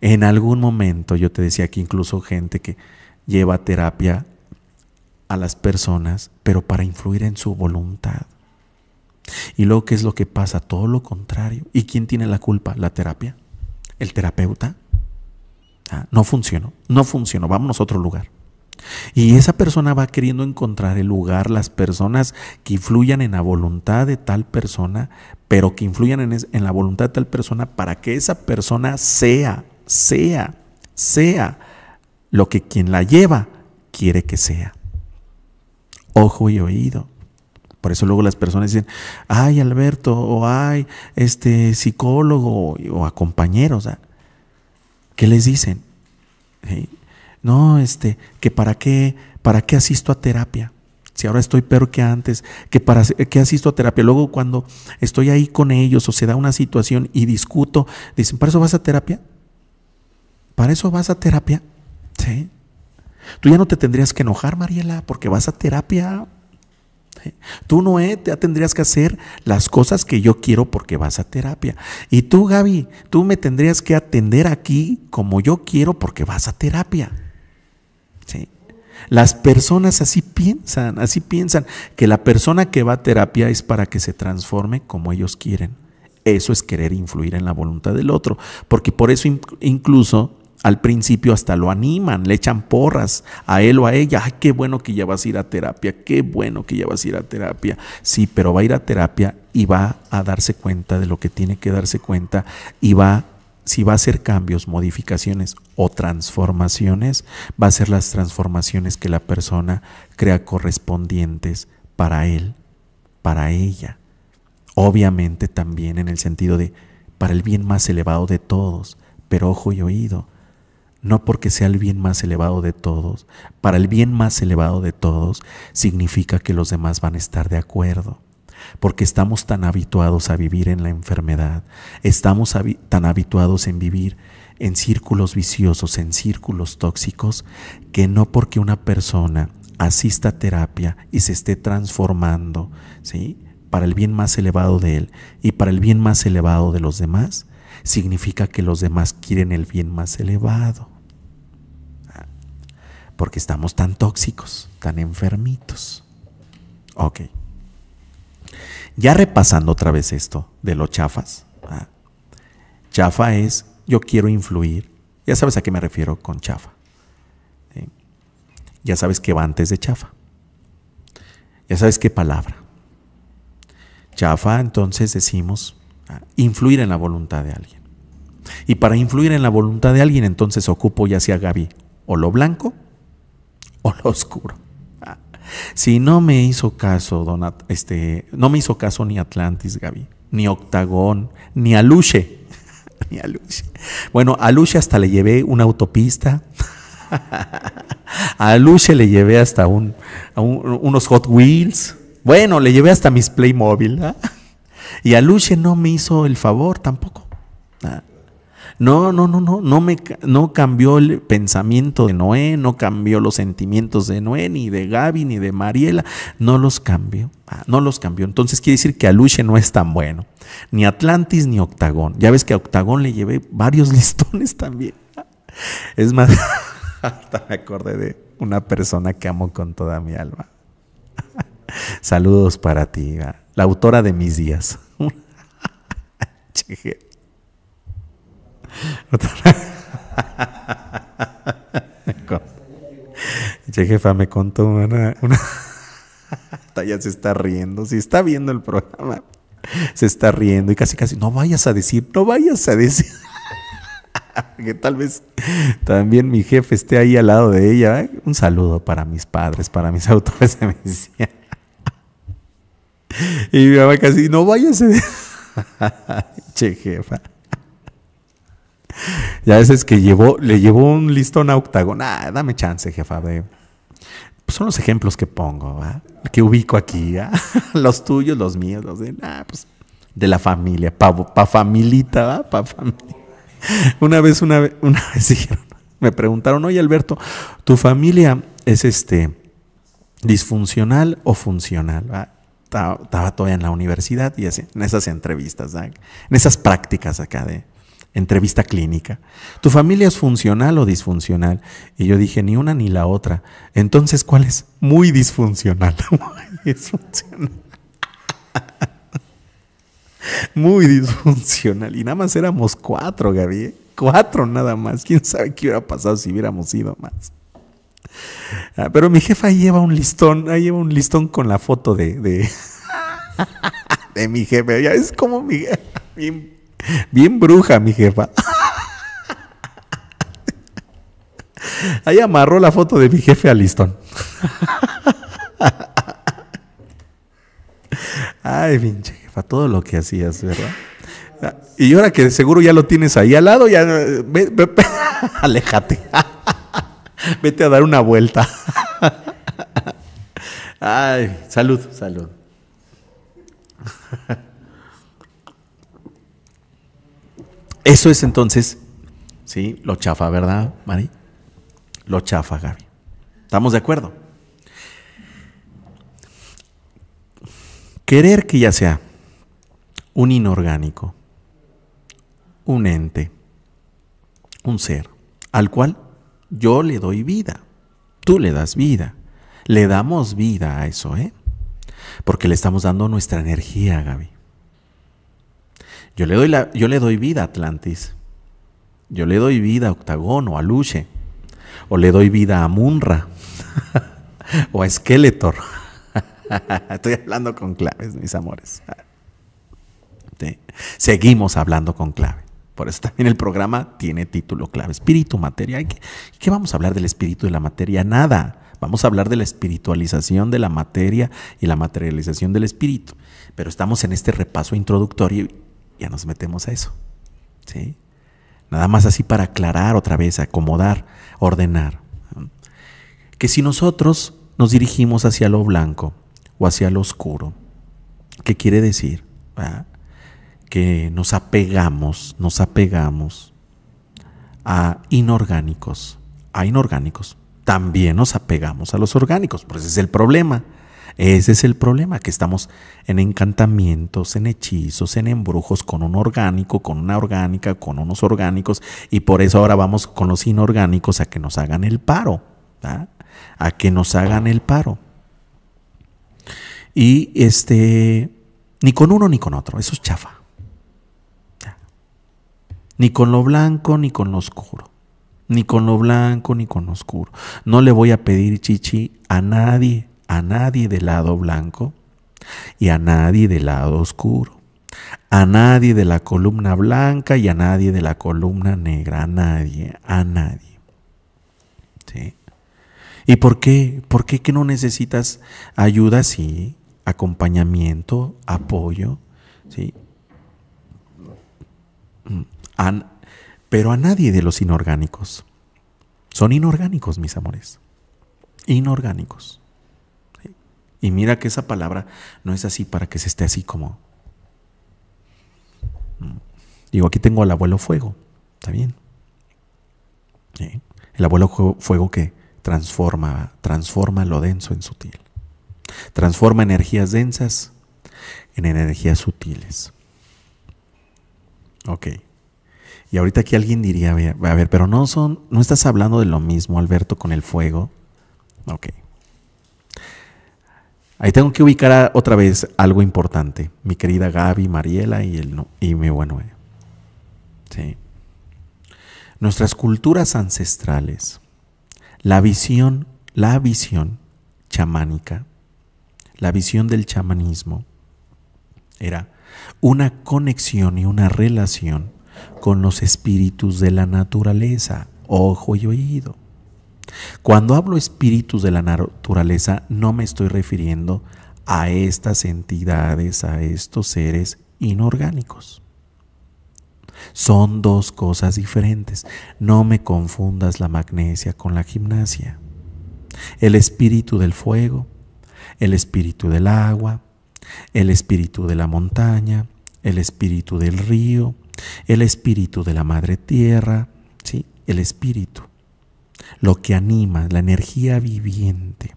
En algún momento yo te decía que incluso gente que lleva terapia a las personas, pero para influir en su voluntad. Y luego, ¿qué es lo que pasa? Todo lo contrario. ¿Y quién tiene la culpa? ¿La terapia? ¿El terapeuta? Ah, no funcionó, no funcionó, vámonos a otro lugar. Y esa persona va queriendo encontrar el lugar, las personas que influyan en la voluntad de tal persona, pero que influyan en, en la voluntad de tal persona para que esa persona sea, sea, sea lo que quien la lleva quiere que sea. Ojo y oído. Por eso luego las personas dicen, ay Alberto, o ay este psicólogo, o, o a ¿qué les dicen? No, este, que para qué, para qué asisto a terapia. Si ahora estoy peor que antes, que para qué asisto a terapia. Luego cuando estoy ahí con ellos o se da una situación y discuto, dicen, ¿para eso vas a terapia? ¿Para eso vas a terapia? Tú ya no te tendrías que enojar, Mariela, porque vas a terapia. Tú, no te tendrías que hacer las cosas que yo quiero porque vas a terapia. Y tú, Gaby, tú me tendrías que atender aquí como yo quiero porque vas a terapia. ¿Sí? Las personas así piensan, así piensan que la persona que va a terapia es para que se transforme como ellos quieren. Eso es querer influir en la voluntad del otro, porque por eso incluso al principio hasta lo animan, le echan porras a él o a ella. Ay, qué bueno que ya vas a ir a terapia, qué bueno que ya vas a ir a terapia. Sí, pero va a ir a terapia y va a darse cuenta de lo que tiene que darse cuenta y va si va a hacer cambios, modificaciones o transformaciones, va a ser las transformaciones que la persona crea correspondientes para él, para ella. Obviamente también en el sentido de para el bien más elevado de todos, pero ojo y oído, no porque sea el bien más elevado de todos, para el bien más elevado de todos, significa que los demás van a estar de acuerdo. Porque estamos tan habituados a vivir en la enfermedad, estamos tan habituados en vivir en círculos viciosos, en círculos tóxicos, que no porque una persona asista a terapia y se esté transformando, ¿sí? Para el bien más elevado de él y para el bien más elevado de los demás, significa que los demás quieren el bien más elevado porque estamos tan tóxicos, tan enfermitos. Ok. Ya repasando otra vez esto de los chafas. ¿ah? Chafa es yo quiero influir. Ya sabes a qué me refiero con chafa. ¿eh? Ya sabes qué va antes de chafa. Ya sabes qué palabra. Chafa, entonces decimos ¿ah? influir en la voluntad de alguien. Y para influir en la voluntad de alguien, entonces ocupo ya sea Gaby o lo blanco lo oscuro. Si no me hizo caso, donat, este, no me hizo caso ni Atlantis, Gaby, ni Octagón, ni Aluche, ni Bueno, a Aluche hasta le llevé una autopista. a Aluche le llevé hasta un, unos Hot Wheels. Bueno, le llevé hasta mis Playmobil. ¿ah? Y a Aluche no me hizo el favor tampoco. No, no, no, no, no, me, no cambió el pensamiento de Noé, no cambió los sentimientos de Noé, ni de Gaby, ni de Mariela, no los cambió. Ah, no los cambió. Entonces quiere decir que Aluche no es tan bueno. Ni Atlantis ni Octagón. Ya ves que a Octagón le llevé varios listones también. Es más, hasta me acordé de una persona que amo con toda mi alma. Saludos para ti, ah, la autora de mis días che, jefa, me contó una. ya se está riendo, si está viendo el programa, se está riendo y casi, casi, no vayas a decir, no vayas a decir. que tal vez también mi jefe esté ahí al lado de ella. ¿eh? Un saludo para mis padres, para mis autores de y mi mamá casi, no vayas a decir. che, jefa ya veces que llevó, le llevó un listón a octagonal. Ah, dame chance, jefa, de... Pues son los ejemplos que pongo, que ubico aquí, los tuyos, los míos, los de, ah, pues, de la familia, pa, familita, familia. Una vez, una, me preguntaron, oye Alberto, ¿tu familia es este disfuncional o funcional? Estaba todavía en la universidad y así, en esas entrevistas, en esas prácticas acá de, entrevista clínica. ¿Tu familia es funcional o disfuncional? Y yo dije, ni una ni la otra. Entonces, ¿cuál es? Muy disfuncional. Muy disfuncional. Muy disfuncional. Y nada más éramos cuatro, Gaby. ¿eh? Cuatro nada más. ¿Quién sabe qué hubiera pasado si hubiéramos ido más? Ah, pero mi jefa lleva un listón, ahí lleva un listón con la foto de, de, mi jefe. Ya es como mi Bien bruja, mi jefa. Ahí amarró la foto de mi jefe a listón. Ay, pinche jefa, todo lo que hacías, ¿verdad? Y ahora que seguro ya lo tienes ahí al lado, ya. Ve, aléjate. Vete a dar una vuelta. Ay, salud, salud. Eso es entonces, ¿sí? Lo chafa, ¿verdad, Mari? Lo chafa, Gaby. ¿Estamos de acuerdo? Querer que ya sea un inorgánico, un ente, un ser, al cual yo le doy vida, tú le das vida, le damos vida a eso, ¿eh? Porque le estamos dando nuestra energía, Gaby. Yo le doy, la, yo le doy vida a Atlantis. Yo le doy vida a Octagón o a Luche. O le doy vida a Munra. o a Skeletor. Estoy hablando con claves, mis amores. Seguimos hablando con clave. Por eso también el programa tiene título clave. Espíritu, materia. ¿Qué, vamos a hablar del espíritu y la materia? Nada. Vamos a hablar de la espiritualización de la materia y la materialización del espíritu. Pero estamos en este repaso introductorio ya nos metemos a eso. ¿sí? Nada más así para aclarar otra vez, acomodar, ordenar. Que si nosotros nos dirigimos hacia lo blanco o hacia lo oscuro, ¿qué quiere decir? Que nos apegamos, nos apegamos a inorgánicos, a inorgánicos. También nos apegamos a los orgánicos, por pues ese es el problema. Ese es el problema, que estamos en encantamientos, en hechizos, en embrujos, con un orgánico, con una orgánica, con unos orgánicos, y por eso ahora vamos con los inorgánicos a que nos hagan el paro, a que nos hagan el paro. Y este, ni con uno ni con otro, eso es chafa. Ni con lo blanco ni con lo oscuro. Ni con lo blanco ni con lo oscuro. No le voy a pedir chichi a nadie a nadie del lado blanco y a nadie del lado oscuro, a nadie de la columna blanca y a nadie de la columna negra, a nadie, a nadie. ¿Sí? ¿Y por qué? ¿Por qué que no necesitas ayuda sí, acompañamiento, apoyo? ¿Sí? Mm, pero a nadie de los inorgánicos. Son inorgánicos, mis amores. Inorgánicos. Y mira que esa palabra no es así para que se esté así como... Mm. Digo, aquí tengo al abuelo fuego, está bien. El abuelo fuego que transforma, transforma lo denso en sutil. Transforma energías densas en energías sutiles. Ok. Y ahorita aquí alguien diría, a ver, pero no son, no estás hablando de lo mismo, Alberto, con el fuego. Ok. Ahí tengo que ubicar otra vez algo importante. Mi querida Gaby, Mariela y, el, y mi bueno. Sí. Nuestras culturas ancestrales, la visión, la visión chamánica, la visión del chamanismo era una conexión y una relación con los espíritus de la naturaleza, ojo y oído. Cuando hablo espíritus de la naturaleza, no me estoy refiriendo a estas entidades, a estos seres inorgánicos. Son dos cosas diferentes. No me confundas la magnesia con la gimnasia. El espíritu del fuego, el espíritu del agua, el espíritu de la montaña, el espíritu del río, el espíritu de la madre tierra, ¿sí? el espíritu lo que anima, la energía viviente,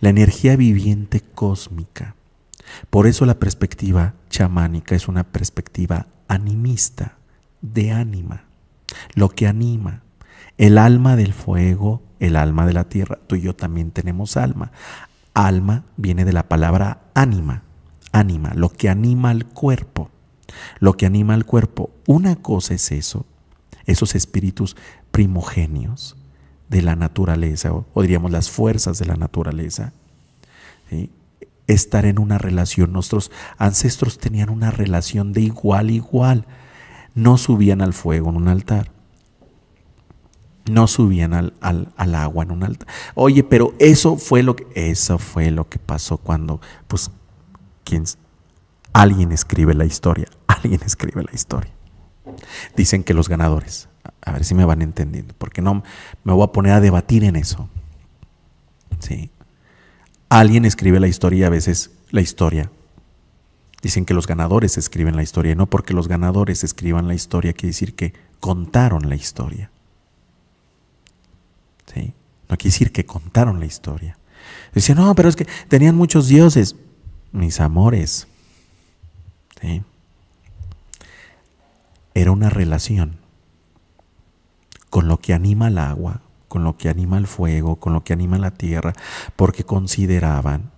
la energía viviente cósmica. Por eso la perspectiva chamánica es una perspectiva animista, de ánima, lo que anima, el alma del fuego, el alma de la tierra. Tú y yo también tenemos alma. Alma viene de la palabra ánima, ánima, lo que anima al cuerpo. Lo que anima al cuerpo. Una cosa es eso, esos espíritus primogenios, de la naturaleza, o, diríamos las fuerzas de la naturaleza. Estar en una relación. Nuestros ancestros tenían una relación de igual a igual. No subían al fuego en un altar. No subían al, agua en un altar. Oye, pero eso fue lo que, eso fue lo que pasó cuando, pues, alguien escribe la historia. Alguien escribe la historia. Dicen que los ganadores. A ver si me van entendiendo, porque no me voy a poner a debatir en eso. Sí. Alguien escribe la historia y a veces la historia. Dicen que los ganadores escriben la historia, y no porque los ganadores escriban la historia quiere decir que contaron la historia. ¿Sí? No quiere decir que contaron la historia. Dicen, no, pero es que tenían muchos dioses, mis amores. ¿Sí? era una relación con lo que anima el agua, con lo que anima el fuego, con lo que anima la tierra, porque consideraban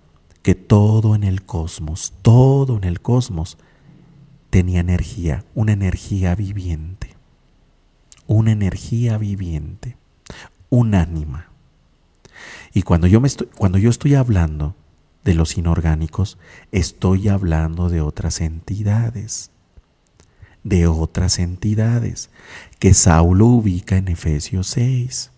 que todo en el cosmos, todo en el cosmos tenía energía, una energía viviente, una energía viviente, un ánima. Y cuando yo, me cuando yo estoy hablando de los inorgánicos, estoy hablando de otras entidades, de otras entidades que Saulo ubica en Efesios 6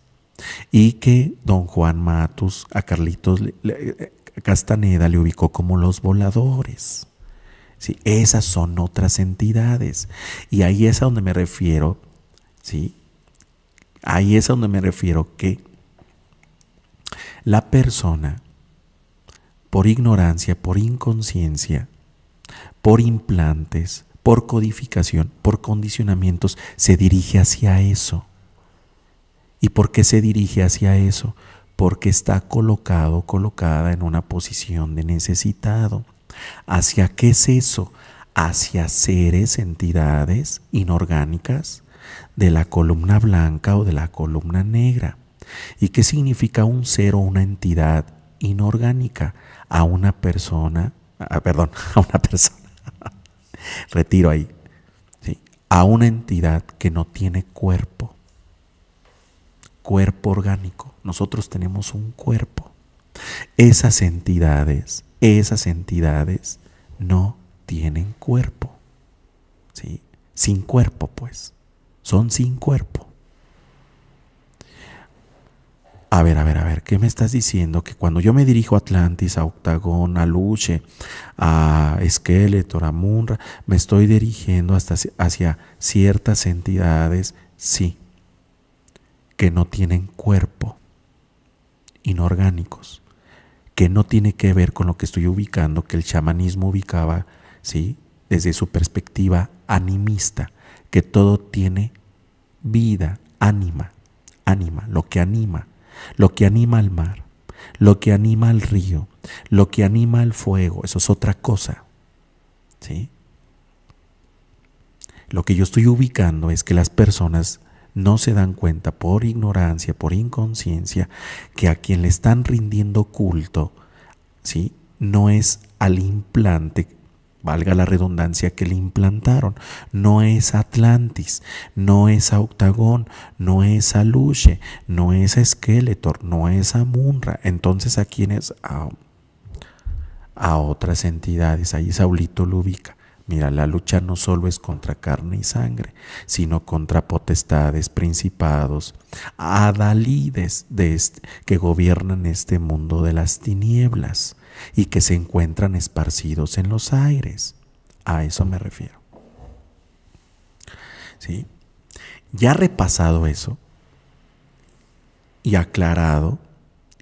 y que don Juan Matus a Carlitos eh, Castaneda le ubicó como los voladores. ¿sí? Esas son otras entidades y ahí es a donde me refiero, ¿sí? ahí es a donde me refiero que la persona por ignorancia, por inconsciencia, por implantes, por codificación, por condicionamientos, se dirige hacia eso. ¿Y por qué se dirige hacia eso? Porque está colocado, colocada en una posición de necesitado. ¿Hacia qué es eso? Hacia seres, entidades inorgánicas de la columna blanca o de la columna negra. ¿Y qué significa un ser o una entidad inorgánica? A una persona, perdón, a una persona, retiro ahí, a una entidad que no tiene cuerpo, cuerpo orgánico. Nosotros tenemos un cuerpo. Esas entidades, esas entidades no tienen cuerpo. ¿sí? Sin cuerpo, pues. Son sin cuerpo. A ver, a ver, a ver, ¿qué me estás diciendo? Que cuando yo me dirijo a Atlantis, a Octagón, a Luche, a Esqueleto, a Munra, me estoy dirigiendo hasta hacia ciertas entidades, sí, que no tienen cuerpo, inorgánicos, que no tiene que ver con lo que estoy ubicando, que el chamanismo ubicaba, sí, desde su perspectiva animista, que todo tiene vida, ánima, ánima, lo que anima lo que anima al mar, lo que anima al río, lo que anima al fuego, eso es otra cosa. ¿Sí? Lo que yo estoy ubicando es que las personas no se dan cuenta por ignorancia, por inconsciencia, que a quien le están rindiendo culto, ¿sí? no es al implante valga la redundancia, que le implantaron. No es Atlantis, no es Octagón, no es Aluche, no es Esqueletor, no es Amunra, Entonces, ¿a quién es? A, otras entidades. Ahí Saulito lo ubica. Mira, la lucha no solo es contra carne y sangre, sino contra potestades, principados, adalides que gobiernan este mundo de las tinieblas y que se encuentran esparcidos en los aires. A eso me refiero. ¿Sí? Ya repasado eso y aclarado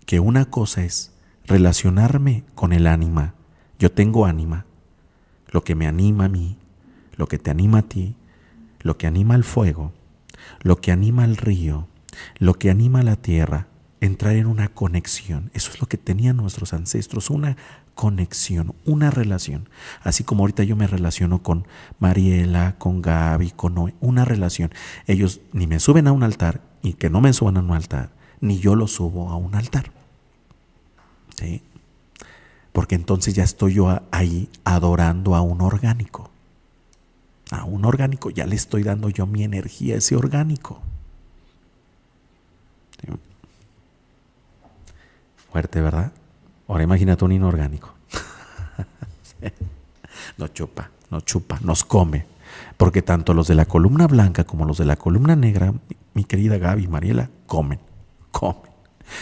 que una cosa es relacionarme con el ánima. Yo tengo ánima, lo que me anima a mí, lo que te anima a ti, lo que anima al fuego, lo que anima al río, lo que anima a la tierra, entrar en una conexión. Eso es lo que tenían nuestros ancestros, una conexión, una relación. Así como ahorita yo me relaciono con Mariela, con Gaby, con Noé, una relación. Ellos ni me suben a un altar y que no me suban a un altar, ni yo lo subo a un altar. ¿Sí? Porque entonces ya estoy yo ahí adorando a un orgánico. A un orgánico, ya le estoy dando yo mi energía a ese orgánico. ¿verdad? Ahora imagínate un inorgánico. no chupa, no chupa, nos come. Porque tanto los de la columna blanca como los de la columna negra, mi querida Gaby, Mariela, comen, comen.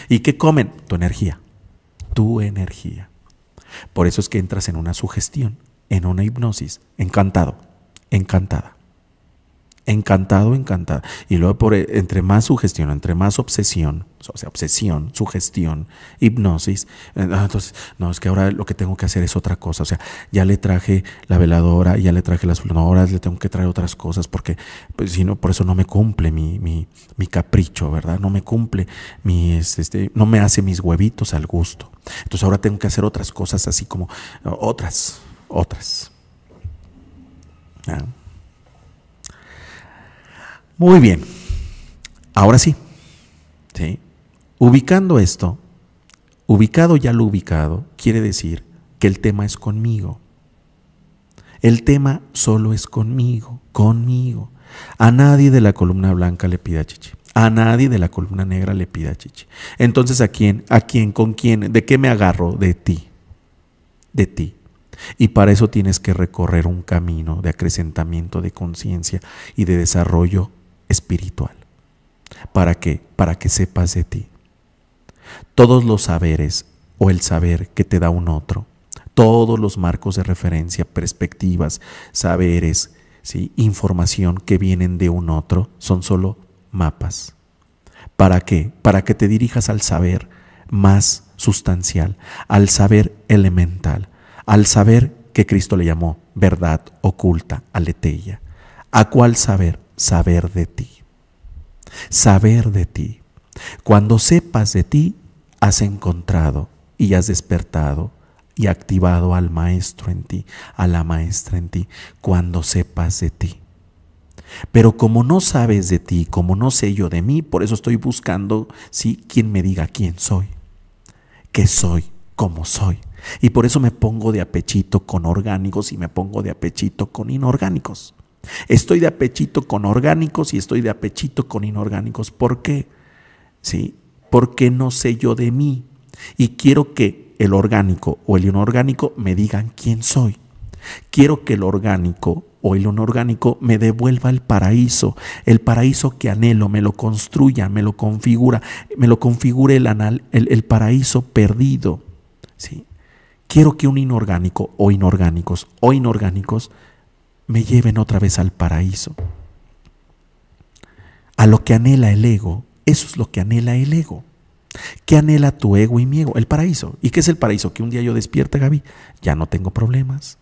¿Y qué comen? Tu energía, tu energía. Por eso es que entras en una sugestión, en una hipnosis, encantado, encantada. Encantado, encantado Y luego, por, eh, entre más sugestión, entre más obsesión, o sea, obsesión, sugestión, hipnosis, eh, ah, entonces, no, es que ahora lo que tengo que hacer es otra cosa. O sea, ya le traje la veladora, ya le traje las flores, le tengo que traer otras cosas, porque pues, si no, por eso no me cumple mi, capricho, ¿verdad? No me cumple mi, este, no me hace mis huevitos al gusto. Entonces, ahora tengo que hacer otras cosas así como otras, otras. ¿Ya? Ah. Muy bien, ahora sí, sí, ubicando esto, ubicado ya lo ubicado, quiere decir que el tema es conmigo. El tema solo es conmigo, conmigo. A nadie de la columna blanca le pida chichi. A nadie de la columna negra le pida chichi. Entonces, ¿a quién? ¿A quién? ¿Con quién? ¿De qué me agarro? De ti. De ti. Y para eso tienes que recorrer un camino de acrecentamiento de conciencia y de desarrollo espiritual. ¿Para que Para que sepas de ti. Todos los saberes o el saber que te da un otro, todos los marcos de referencia, perspectivas, saberes, ¿sí? información que vienen de un otro, son solo mapas. ¿Para qué? Para que te dirijas al saber más sustancial, al saber elemental, al saber que Cristo le llamó verdad oculta, aletella. ¿A cuál saber? saber de ti. Saber de ti. Cuando sepas de ti, has encontrado y has despertado y activado al maestro en ti, a la maestra en ti, cuando sepas de ti. Pero como no sabes de ti, como no sé yo de mí, por eso estoy buscando, ¿sí? Quien me diga quién soy, qué soy, cómo soy. Y por eso me pongo de apechito con orgánicos y me pongo de apechito con inorgánicos. Estoy de apechito con orgánicos y estoy de apechito con inorgánicos. ¿Por qué? ¿Sí? Porque no sé yo de mí y quiero que el orgánico o el inorgánico me digan quién soy. Quiero que el orgánico o el inorgánico me devuelva el paraíso, el paraíso que anhelo, me lo construya, me lo configura, me lo configure el, el paraíso perdido. ¿sí? Quiero que un inorgánico o inorgánicos o inorgánicos me lleven otra vez al paraíso. A lo que anhela el ego, eso es lo que anhela el ego. ¿Qué anhela tu ego y mi ego? El paraíso. ¿Y qué es el paraíso? Que un día yo despierta, Gaby, ya no tengo problemas,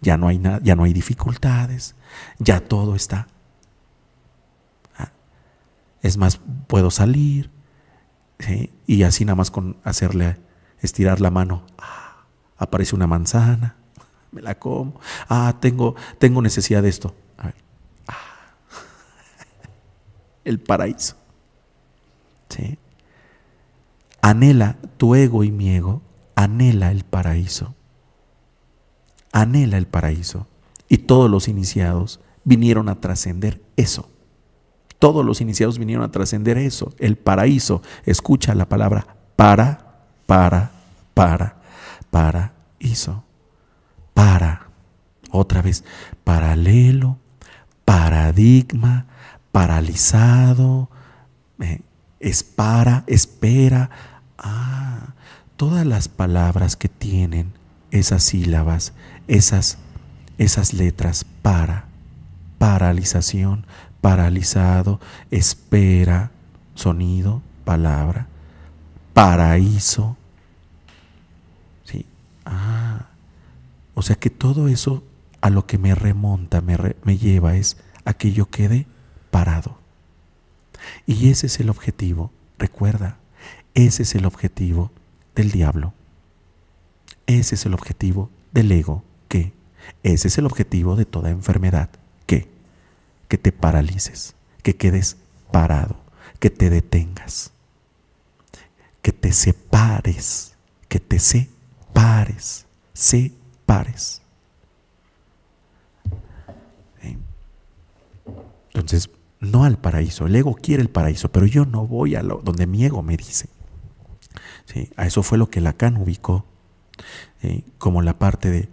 ya no hay nada, ya no hay dificultades, ya todo está. Ah, es más, puedo salir y así nada más con hacerle estirar la mano, ah, aparece una manzana me la como. Ah, tengo, tengo necesidad de esto. Ah. El paraíso. ¿Sí? Anhela tu ego y mi ego, anhela el paraíso. Anhela el paraíso. Y todos los iniciados vinieron a trascender eso. Todos los iniciados vinieron a trascender eso, el paraíso. Escucha la palabra para, para, para, paraíso para, otra vez, paralelo, paradigma, paralizado, eh, es para, espera. Ah, todas las palabras que tienen esas sílabas, esas, esas letras para, paralización, paralizado, espera, sonido, palabra, paraíso. Sí. Ah, o sea que todo eso a lo que me remonta, me, me lleva es a que yo quede parado. Y ese es el objetivo, recuerda, ese es el objetivo del diablo. Ese es el objetivo del ego, que ese es el objetivo de toda enfermedad, que que te paralices, que quedes parado, que te detengas, que te separes, que te separes, separes entonces, no al paraíso. El ego quiere el paraíso, pero yo no voy a lo, donde mi ego me dice. A eso fue lo que Lacan ubicó eh, como la parte de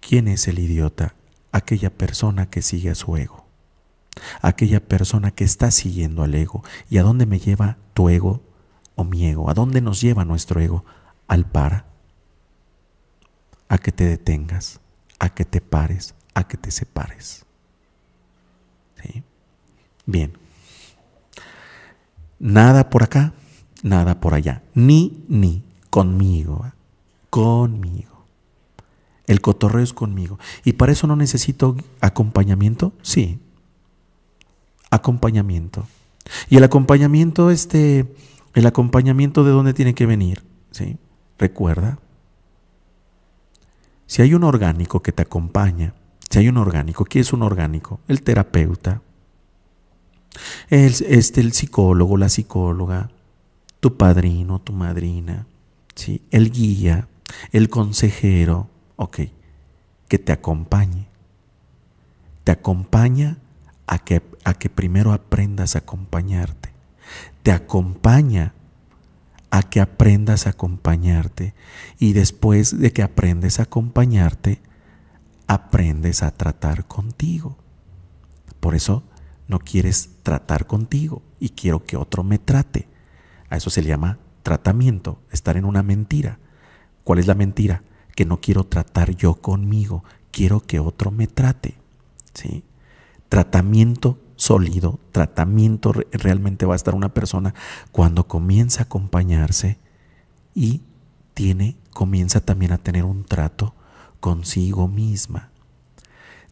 quién es el idiota, aquella persona que sigue a su ego, aquella persona que está siguiendo al ego. ¿Y a dónde me lleva tu ego o mi ego? ¿A dónde nos lleva nuestro ego? Al para a que te detengas, a que te pares, a que te separes. ¿Sí? Bien. Nada por acá, nada por allá. Ni, ni, conmigo. ¿eh? Conmigo. El cotorreo es conmigo. ¿Y para eso no necesito acompañamiento? Sí. Acompañamiento. Y el acompañamiento, este, el acompañamiento de dónde tiene que venir, ¿sí? Recuerda, si hay un orgánico que te acompaña, si hay un orgánico, ¿qué es un orgánico? El terapeuta, el, este, el psicólogo, la psicóloga, tu padrino, tu madrina, ¿sí? el guía, el consejero, ok, que te acompañe. Te acompaña a que, a que primero aprendas a acompañarte. Te acompaña a que aprendas a acompañarte y después de que aprendes a acompañarte, aprendes a tratar contigo. Por eso no quieres tratar contigo y quiero que otro me trate. A eso se le llama tratamiento, estar en una mentira. ¿Cuál es la mentira? Que no quiero tratar yo conmigo, quiero que otro me trate. ¿sí? Tratamiento sólido, tratamiento realmente va a estar una persona cuando comienza a acompañarse y tiene, comienza también a tener un trato consigo misma.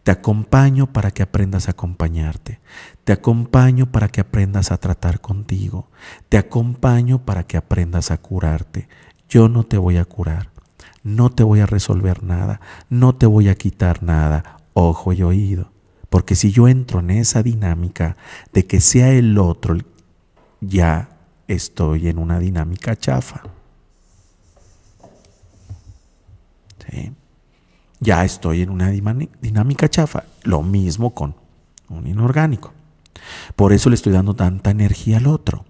Te acompaño para que aprendas a acompañarte. Te acompaño para que aprendas a tratar contigo. Te acompaño para que aprendas a curarte. Yo no te voy a curar. No te voy a resolver nada. No te voy a quitar nada. Ojo y oído. Porque si yo entro en esa dinámica de que sea el otro, ya estoy en una dinámica chafa. Ya estoy en una dinámica chafa. Lo mismo con un inorgánico. Por eso le estoy dando tanta energía al otro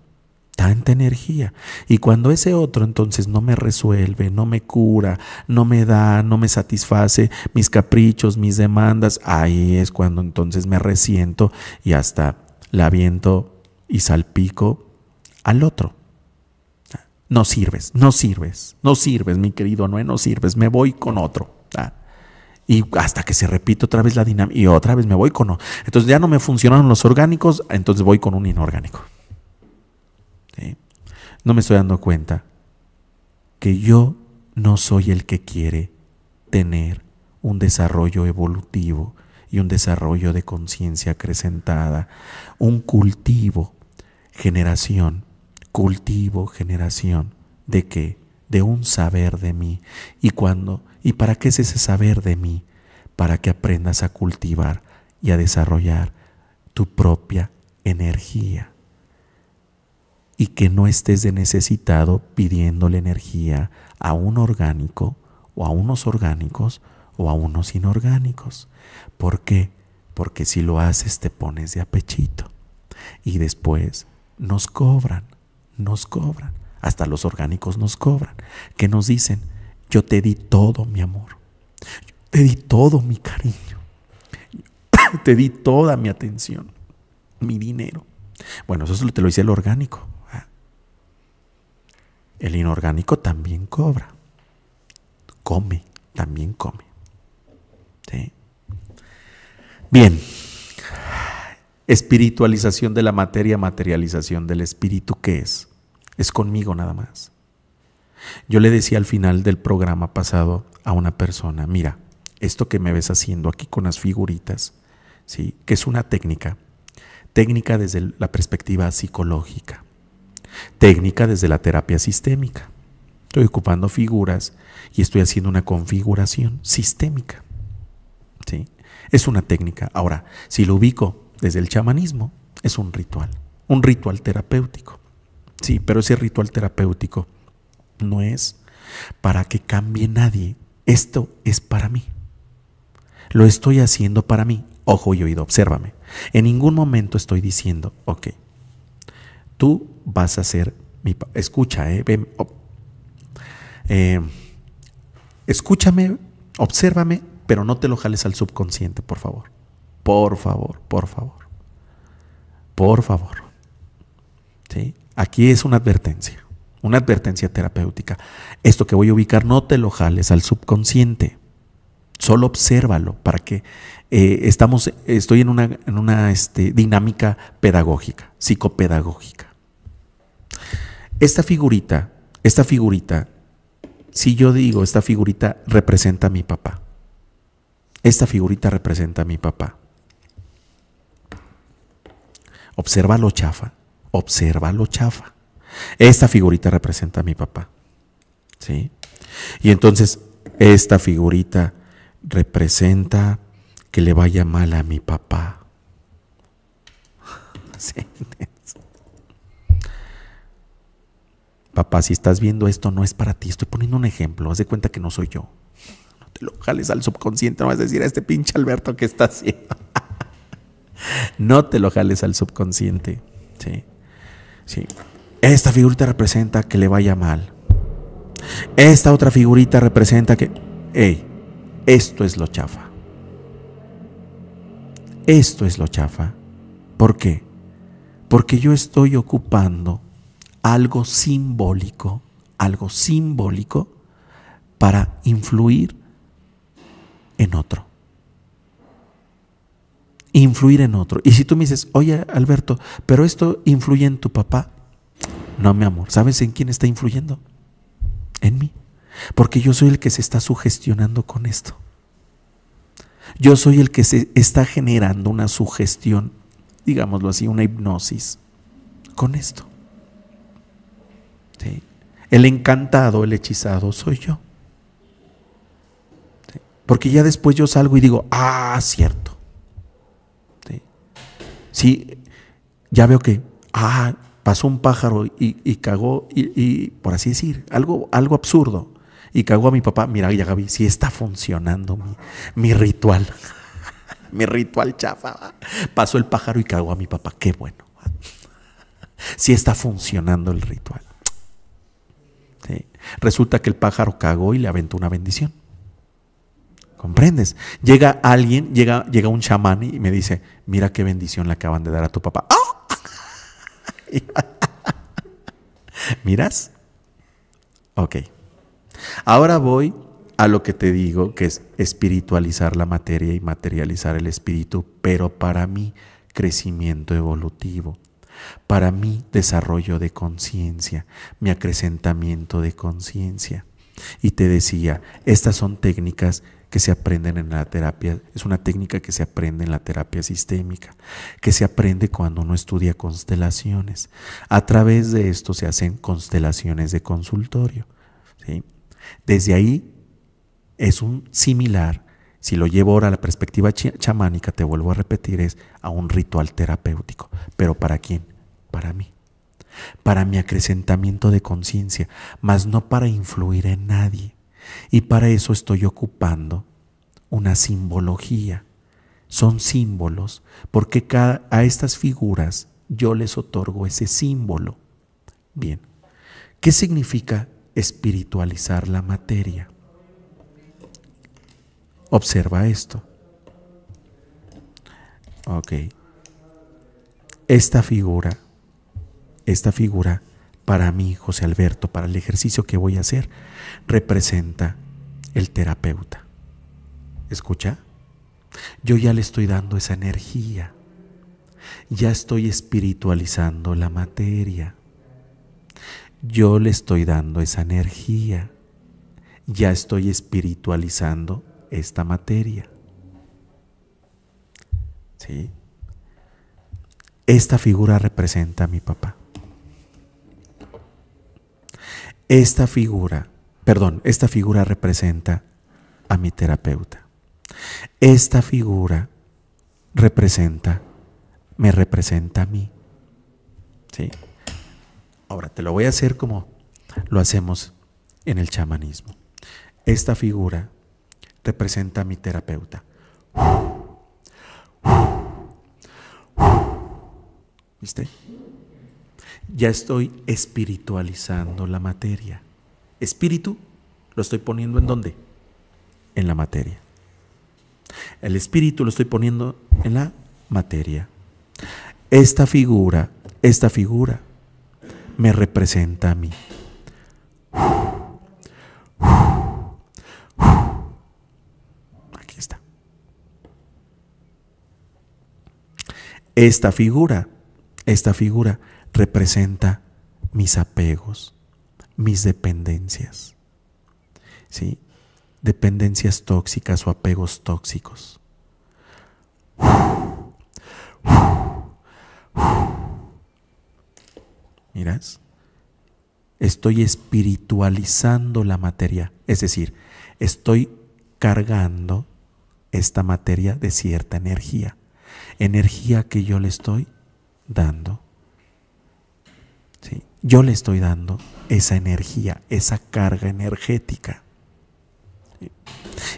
tanta energía. Y cuando ese otro entonces no me resuelve, no me cura, no me da, no me satisface mis caprichos, mis demandas, ahí es cuando entonces me resiento y hasta la viento y salpico al otro. No sirves, no sirves, no sirves, mi querido Noé, no sirves, me voy con otro. ¿ah? Y hasta que se repite otra vez la dinámica y otra vez me voy con otro. Entonces ya no me funcionan los orgánicos, entonces voy con un inorgánico no me estoy dando cuenta que yo no soy el que quiere tener un desarrollo evolutivo y un desarrollo de conciencia acrecentada, un cultivo, generación, cultivo, generación, ¿de qué? De un saber de mí. ¿Y cuándo? ¿Y para qué es ese saber de mí? Para que aprendas a cultivar y a desarrollar tu propia energía y que no estés de necesitado pidiéndole energía a un orgánico o a unos orgánicos o a unos inorgánicos. ¿Por qué? Porque si lo haces te pones de apechito y después nos cobran, nos cobran, hasta los orgánicos nos cobran, que nos dicen, yo te di todo mi amor, te di todo mi cariño, te di toda mi atención, mi dinero. Bueno, eso te lo dice el orgánico, el inorgánico también cobra. Come, también come. Bien. Espiritualización de la materia, materialización del espíritu, ¿qué es? Es conmigo nada más. Yo le decía al final del programa pasado a una persona, mira, esto que me ves haciendo aquí con las figuritas, ¿sí? que es una técnica, técnica desde la perspectiva psicológica. Técnica desde la terapia sistémica. Estoy ocupando figuras y estoy haciendo una configuración sistémica. ¿Sí? Es una técnica. Ahora, si lo ubico desde el chamanismo, es un ritual, un ritual terapéutico. Sí, pero ese ritual terapéutico no es para que cambie nadie. Esto es para mí. Lo estoy haciendo para mí. Ojo y oído, obsérvame. En ningún momento estoy diciendo, ok, Tú vas a ser mi Escucha, eh, eh, escúchame, obsérvame, pero no te lo jales al subconsciente, por favor. Por favor, por favor. Por favor. ¿Sí? Aquí es una advertencia, una advertencia terapéutica. Esto que voy a ubicar no te lo jales al subconsciente. Solo obsérvalo para que eh, estamos, estoy en una, en una este, dinámica pedagógica, psicopedagógica. Esta figurita, esta figurita, si yo digo, esta figurita representa a mi papá. Esta figurita representa a mi papá. Observa lo chafa, observa lo chafa. Esta figurita representa a mi papá. ¿Sí? Y entonces, esta figurita representa que le vaya mal a mi papá. ¿Sí? papá, si estás viendo esto, no es para ti. Estoy poniendo un ejemplo. Haz de cuenta que no soy yo. No te lo jales al subconsciente. No vas a decir a este pinche Alberto que está haciendo. no te lo jales al subconsciente. Sí. Esta figurita representa que le vaya mal. Esta otra figurita representa que. ¡Ey! Esto es lo chafa. Esto es lo chafa. ¿Por qué? Porque yo estoy ocupando algo simbólico, algo simbólico para influir en otro. Influir en otro. Y si tú me dices, oye Alberto, pero esto influye en tu papá. No, mi amor, ¿sabes en quién está influyendo? En mí. Porque yo soy el que se está sugestionando con esto. Yo soy el que se está generando una sugestión, digámoslo así, una hipnosis con esto. El encantado, el hechizado soy yo. Porque ya después yo salgo y digo, ah, cierto. Sí, ya veo que, ah, pasó un pájaro y, cagó, y, por así decir, algo, algo absurdo. Y cagó a mi papá, mira, ya Gaby, si está funcionando mi, mi ritual. mi ritual chafa. Pasó el pájaro y cagó a mi papá, qué bueno. sí está funcionando el ritual. Resulta que el pájaro cagó y le aventó una bendición. ¿Comprendes? Llega alguien, llega, llega un chamán y me dice, mira qué bendición le acaban de dar a tu papá. ¡Ah! ¿Miras? Ok. Ahora voy a lo que te digo, que es espiritualizar la materia y materializar el espíritu, pero para mí, crecimiento evolutivo para mi desarrollo de conciencia, mi acrecentamiento de conciencia. Y te decía, estas son técnicas que se aprenden en la terapia, es una técnica que se aprende en la terapia sistémica, que se aprende cuando uno estudia constelaciones. A través de esto se hacen constelaciones de consultorio. ¿sí? Desde ahí es un similar si lo llevo ahora a la perspectiva chamánica, te vuelvo a repetir, es a un ritual terapéutico. ¿Pero para quién? Para mí. Para mi acrecentamiento de conciencia, mas no para influir en nadie. Y para eso estoy ocupando una simbología. Son símbolos, porque a estas figuras yo les otorgo ese símbolo. Bien, ¿qué significa espiritualizar la materia? Observa esto. Ok. Esta figura, esta figura para mí, José Alberto, para el ejercicio que voy a hacer, representa el terapeuta. ¿Escucha? Yo ya le estoy dando esa energía. Ya estoy espiritualizando la materia. Yo le estoy dando esa energía. Ya estoy espiritualizando esta materia. ¿Sí? Esta figura representa a mi papá. Esta figura, perdón, esta figura representa a mi terapeuta. Esta figura representa, me representa a mí. ¿Sí? Ahora te lo voy a hacer como lo hacemos en el chamanismo. Esta figura representa a mi terapeuta. ¿Viste? Ya estoy espiritualizando la materia. Espíritu lo estoy poniendo en dónde? En la materia. El espíritu lo estoy poniendo en la materia. Esta figura, esta figura me representa a mí. Esta figura, esta figura representa mis apegos, mis dependencias. ¿Sí? Dependencias tóxicas o apegos tóxicos. Miras, estoy espiritualizando la materia, es decir, estoy cargando esta materia de cierta energía energía que yo le estoy dando. Yo le estoy dando esa energía, esa carga energética.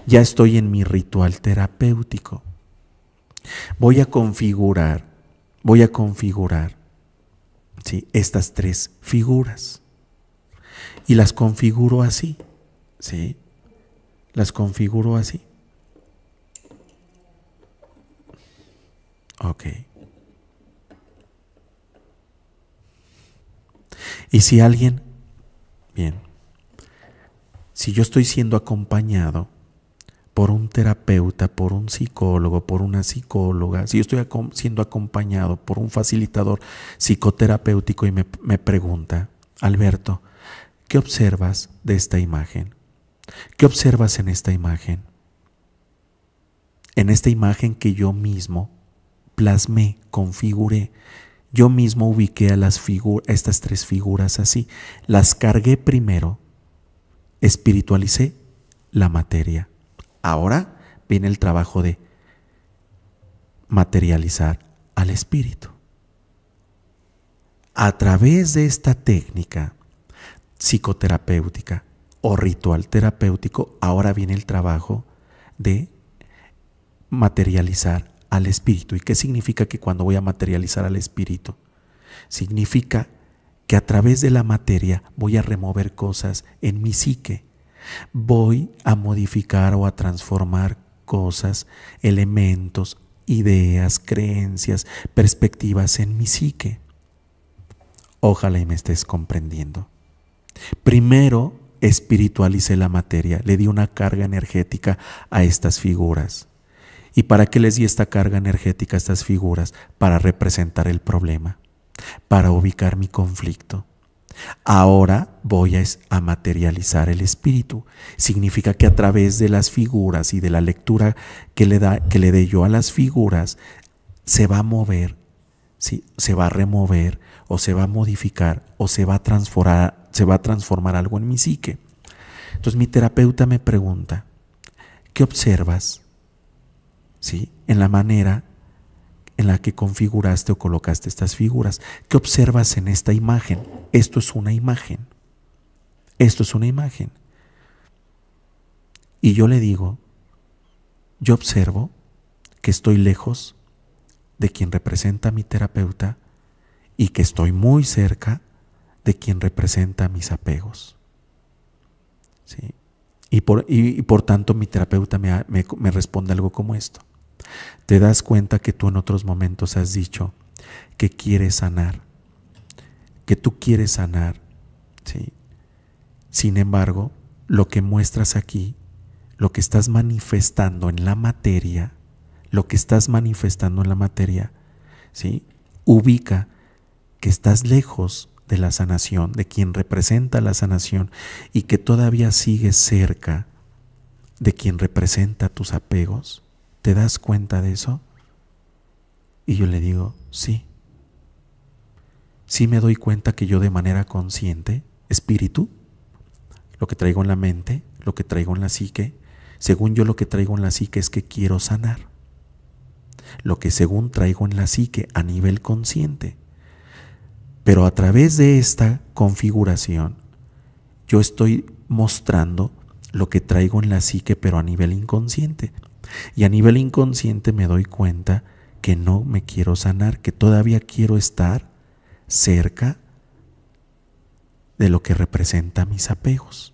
Ya estoy en mi ritual terapéutico. Voy a configurar, voy a configurar ¿sí? estas tres figuras. Y las configuro así, ¿sí? Las configuro así. Ok. Y si alguien, bien, si yo estoy siendo acompañado por un terapeuta, por un psicólogo, por una psicóloga, si yo estoy siendo acompañado por un facilitador psicoterapéutico y me, me pregunta, Alberto, ¿qué observas de esta imagen? ¿Qué observas en esta imagen? En esta imagen que yo mismo plasmé, configuré. Yo mismo ubiqué a las estas tres figuras así. Las cargué primero, espiritualicé la materia. Ahora viene el trabajo de materializar al espíritu. A través de esta técnica psicoterapéutica o ritual terapéutico, ahora viene el trabajo de materializar al espíritu. ¿Y qué significa que cuando voy a materializar al espíritu? Significa que a través de la materia voy a remover cosas en mi psique. Voy a modificar o a transformar cosas, elementos, ideas, creencias, perspectivas en mi psique. Ojalá y me estés comprendiendo. Primero espiritualicé la materia, le di una carga energética a estas figuras. ¿Y para qué les di esta carga energética a estas figuras? Para representar el problema, para ubicar mi conflicto. Ahora voy a, materializar el espíritu. Significa que a través de las figuras y de la lectura que le, da, que le dé yo a las figuras, se va a mover, se va a remover o se va a modificar o se va a transformar, se va a transformar algo en mi psique. Entonces mi terapeuta me pregunta, ¿qué observas? en la manera en la que configuraste o colocaste estas figuras. ¿Qué observas en esta imagen? Esto es una imagen. Esto es una imagen. Y yo le digo, yo observo que estoy lejos de quien representa a mi terapeuta y que estoy muy cerca de quien representa mis apegos. ¿Sí? Y, por, por tanto mi terapeuta me responde algo como esto. Te das cuenta que tú en otros momentos has dicho que quieres sanar, que tú quieres sanar. ¿sí? Sin embargo, lo que muestras aquí, lo que estás manifestando en la materia, lo que estás manifestando en la materia, ¿sí? ubica que estás lejos de la sanación, de quien representa la sanación y que todavía sigues cerca de quien representa tus apegos. ¿Te das cuenta de eso? Y yo le digo, sí. Sí me doy cuenta que yo de manera consciente, espíritu, lo que traigo en la mente, lo que traigo en la psique, según yo lo que traigo en la psique es que quiero sanar. Lo que según traigo en la psique a nivel consciente. Pero a través de esta configuración, yo estoy mostrando lo que traigo en la psique, pero a nivel inconsciente. Y a nivel inconsciente me doy cuenta que no me quiero sanar, que todavía quiero estar cerca de lo que representa mis apegos,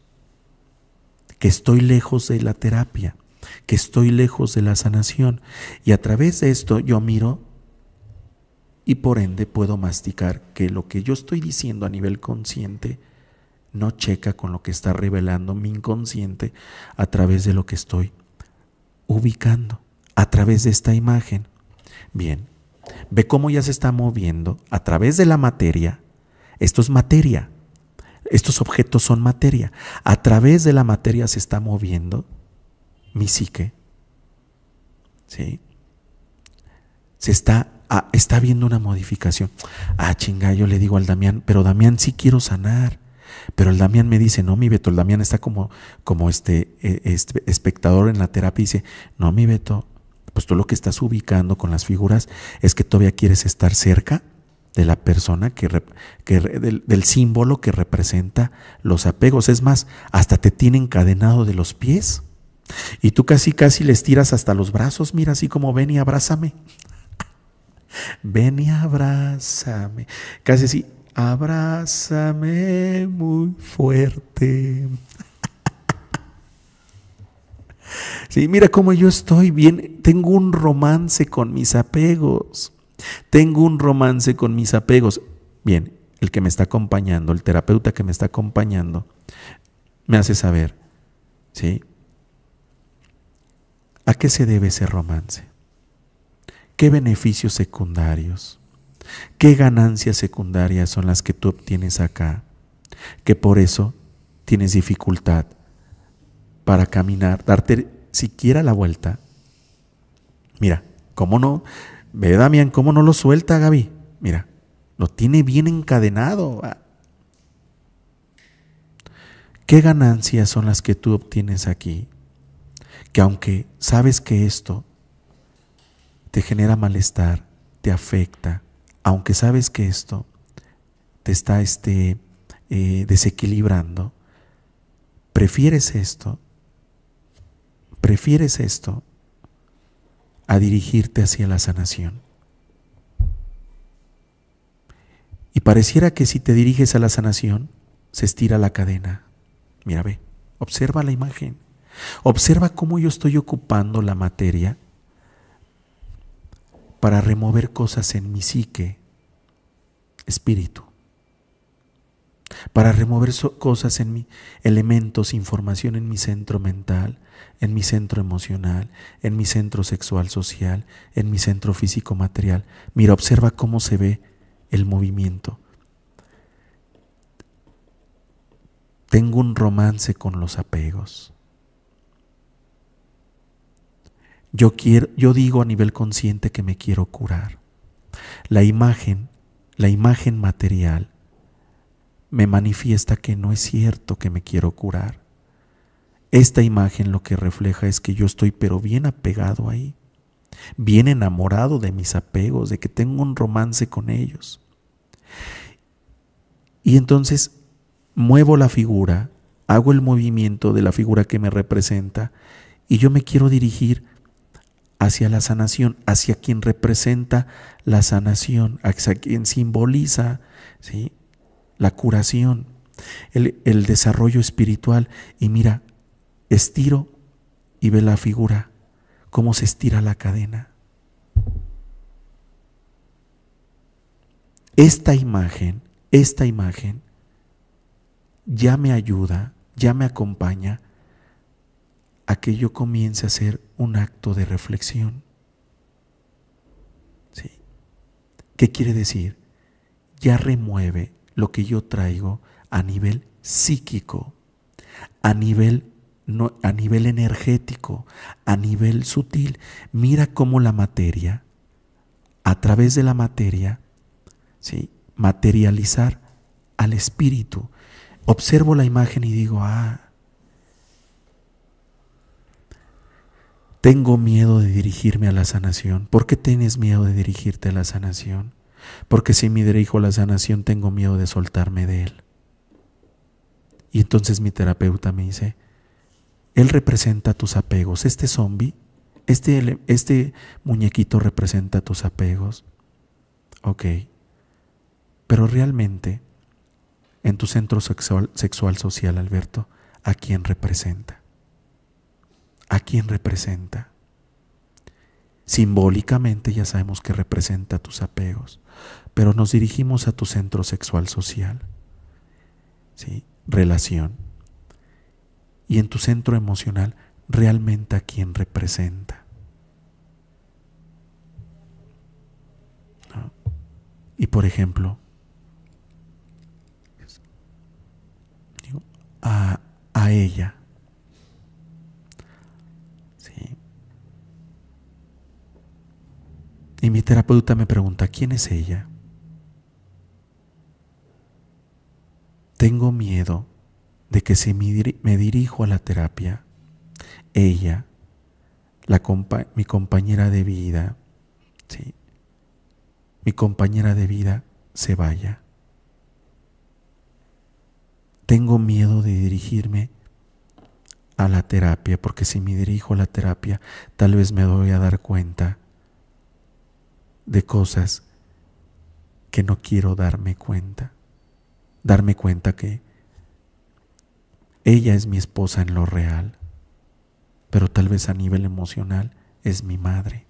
que estoy lejos de la terapia, que estoy lejos de la sanación. Y a través de esto yo miro y por ende puedo masticar que lo que yo estoy diciendo a nivel consciente no checa con lo que está revelando mi inconsciente a través de lo que estoy ubicando a través de esta imagen. Bien, ve cómo ya se está moviendo a través de la materia. Esto es materia. Estos objetos son materia. A través de la materia se está moviendo mi psique. ¿Sí? Se está, ah, está viendo una modificación. Ah, chinga, yo le digo al Damián, pero Damián si quiero sanar. Pero el Damián me dice, no, mi Beto, el Damián está como, como este, e, espectador en la terapia y dice, no, mi Beto, pues tú lo que estás ubicando con las figuras es que todavía quieres estar cerca de la persona que, del, símbolo que representa los apegos. Es más, hasta te tiene encadenado de los pies. Y tú casi casi les tiras hasta los brazos, mira así como ven y abrázame. ven y abrázame. Casi así abrázame muy fuerte. Sí, mira cómo yo estoy bien, tengo un romance con mis apegos. Tengo un romance con mis apegos. Bien, el que me está acompañando, el terapeuta que me está acompañando, me hace saber, ¿sí? ¿A qué se debe ese romance? ¿Qué beneficios secundarios? ¿Qué ganancias secundarias son las que tú obtienes acá? Que por eso tienes dificultad para caminar, darte siquiera la vuelta. Mira, ¿cómo no? Ve, Damián, ¿cómo no lo suelta Gaby? Mira, lo tiene bien encadenado. Ah. ¿Qué ganancias son las que tú obtienes aquí? Que aunque sabes que esto te genera malestar, te afecta, aunque sabes que esto te está este, eh, desequilibrando, prefieres esto, prefieres esto a dirigirte hacia la sanación. Y pareciera que si te diriges a la sanación, se estira la cadena. Mira, ve, observa la imagen. Observa cómo yo estoy ocupando la materia para remover cosas en mi psique, espíritu, para remover cosas en mi elementos, información en mi centro mental, en mi centro emocional, en mi centro sexual social, en mi centro físico material. Mira, observa cómo se ve el movimiento. Tengo un romance con los apegos. Yo, quiero, yo digo a nivel consciente que me quiero curar. La imagen, la imagen material, me manifiesta que no es cierto que me quiero curar. Esta imagen lo que refleja es que yo estoy pero bien apegado ahí, bien enamorado de mis apegos, de que tengo un romance con ellos. Y entonces muevo la figura, hago el movimiento de la figura que me representa y yo me quiero dirigir hacia la sanación, hacia quien representa la sanación, hacia quien simboliza ¿sí? la curación, el, el desarrollo espiritual. Y mira, estiro y ve la figura, cómo se estira la cadena. Esta imagen, esta imagen ya me ayuda, ya me acompaña aquello comience a ser un acto de reflexión. ¿Sí? ¿Qué quiere decir? Ya remueve lo que yo traigo a nivel psíquico, a nivel, no, a nivel energético, a nivel sutil. Mira cómo la materia, a través de la materia, ¿sí? materializar al espíritu. Observo la imagen y digo, ah, Tengo miedo de dirigirme a la sanación. ¿Por qué tienes miedo de dirigirte a la sanación? Porque si me dirijo a la sanación tengo miedo de soltarme de él. Y entonces mi terapeuta me dice, él representa tus apegos. Este zombi, este, este, muñequito representa tus apegos. Ok. Pero realmente, en tu centro sexual social, Alberto, ¿a quién representa? a quién representa. Simbólicamente ya sabemos que representa tus apegos, pero nos dirigimos a tu centro sexual social, ¿sí? relación. Y en tu centro emocional, realmente a quién representa. Y por ejemplo, a, a ella Y mi terapeuta me pregunta, ¿quién es ella? Tengo miedo de que si me dirijo a la terapia, ella, mi compañera de vida, mi compañera de vida se vaya. Tengo miedo de dirigirme a la terapia, porque si me dirijo a la terapia, tal vez me voy a dar cuenta de cosas que no quiero darme cuenta. Darme cuenta que ella es mi esposa en lo real, pero tal vez a nivel emocional es mi madre.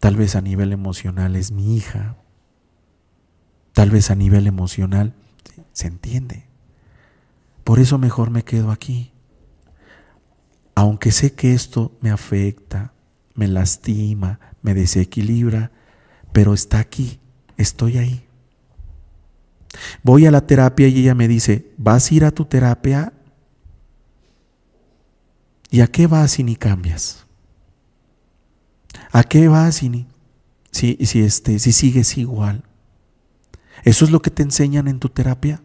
Tal vez a nivel emocional es mi hija. Tal vez a nivel emocional se entiende. Por eso mejor me quedo aquí. Aunque sé que esto me afecta, me lastima, me desequilibra, pero está aquí, estoy ahí. Voy a la terapia y ella me dice, ¿vas a ir a tu terapia? ¿Y a qué vas si ni cambias? ¿A qué vas si, ni, si, este, si sigues igual? ¿Eso es lo que te enseñan en tu terapia?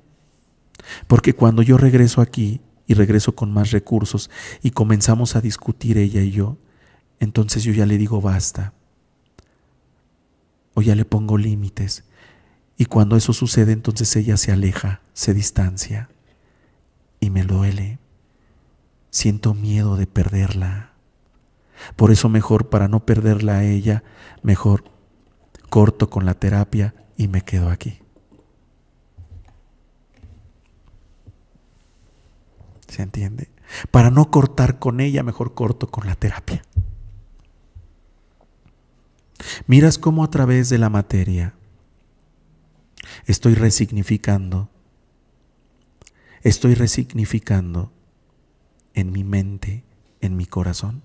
Porque cuando yo regreso aquí y regreso con más recursos y comenzamos a discutir ella y yo, entonces yo ya le digo basta. O ya le pongo límites. Y cuando eso sucede, entonces ella se aleja, se distancia. Y me duele. Siento miedo de perderla. Por eso mejor, para no perderla a ella, mejor corto con la terapia y me quedo aquí. ¿Se entiende? Para no cortar con ella, mejor corto con la terapia. Miras cómo a través de la materia estoy resignificando, estoy resignificando en mi mente, en mi corazón.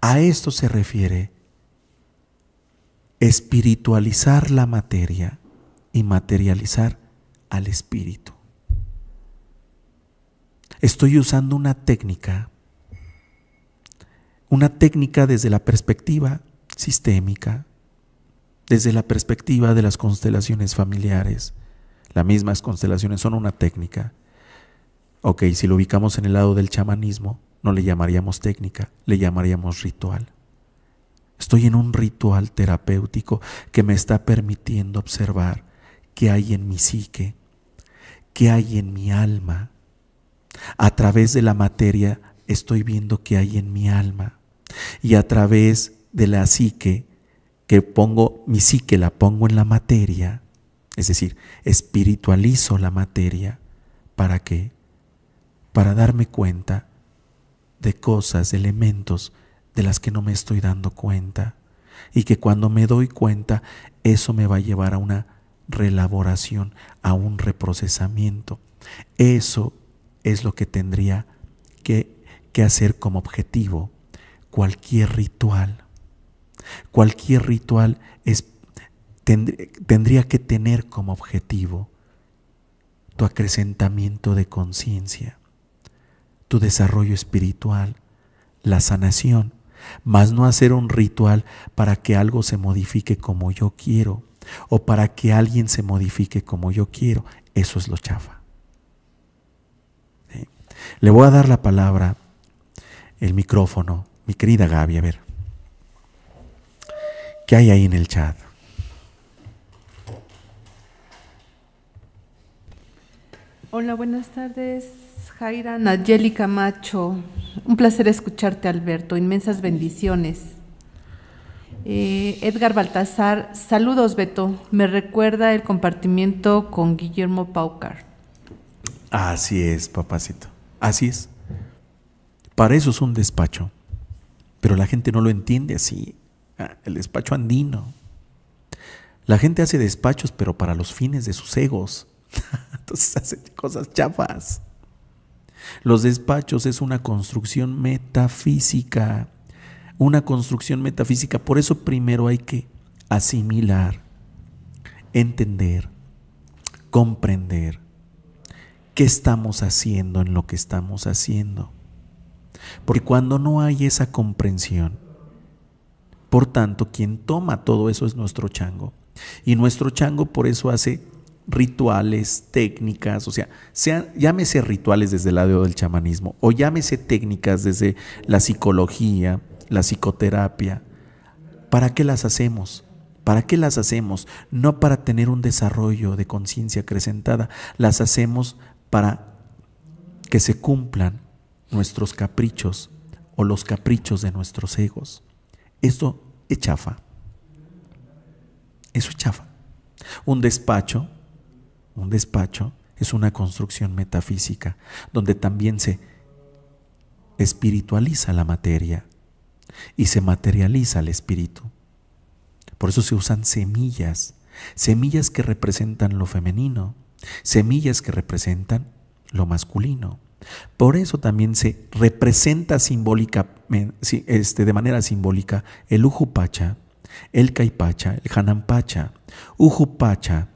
A esto se refiere espiritualizar la materia y materializar al espíritu. Estoy usando una técnica, una técnica desde la perspectiva sistémica, desde la perspectiva de las constelaciones familiares. Las mismas constelaciones son una técnica. Ok, si lo ubicamos en el lado del chamanismo, no le llamaríamos técnica, le llamaríamos ritual. Estoy en un ritual terapéutico que me está permitiendo observar qué hay en mi psique, qué hay en mi alma. A través de la materia estoy viendo qué hay en mi alma. Y a través de la psique, que pongo mi psique, la pongo en la materia, es decir, espiritualizo la materia, ¿para qué? Para darme cuenta de cosas, elementos de las que no me estoy dando cuenta. Y que cuando me doy cuenta, eso me va a llevar a una relaboración, a un reprocesamiento. Eso es lo que tendría que, que hacer como objetivo cualquier ritual. Cualquier ritual tendría que tener como objetivo tu acrecentamiento de conciencia, tu desarrollo espiritual, la sanación, Más no hacer un ritual para que algo se modifique como yo quiero o para que alguien se modifique como yo quiero. Eso es lo chafa. Le voy a dar la palabra, el micrófono, mi querida Gaby, a ver. ¿Qué hay ahí en el chat? Hola, buenas tardes. Jaira Nayeli Macho. un placer escucharte Alberto, inmensas bendiciones. Eh, Edgar Baltasar, saludos Beto, me recuerda el compartimiento con Guillermo Paucar. Así es, papacito, así es. Para eso es un despacho, pero la gente no lo entiende así. Ah, el despacho andino. La gente hace despachos, pero para los fines de sus egos. Entonces hace cosas chafas. Los despachos es una construcción metafísica, una construcción metafísica. Por eso primero hay que asimilar, entender, comprender qué estamos haciendo en lo que estamos haciendo. Porque cuando no hay esa comprensión, por tanto, quien toma todo eso es nuestro chango. Y nuestro chango por eso hace rituales, técnicas, o sea, llámese rituales desde el lado del chamanismo o llámese técnicas desde la psicología, la psicoterapia. ¿Para qué las hacemos? ¿Para qué las hacemos? No para tener un desarrollo de conciencia acrecentada, las hacemos para que se cumplan nuestros caprichos o los caprichos de nuestros egos. Esto es chafa. Eso es chafa. Un despacho, un despacho es una construcción metafísica donde también se espiritualiza la materia y se materializa el espíritu. Por eso se usan semillas, semillas que representan lo femenino, semillas que representan lo masculino. Por eso también se representa simbólicamente eh, este, de manera simbólica el Ujupacha, el Caipacha, el Hanampacha, Ujupacha,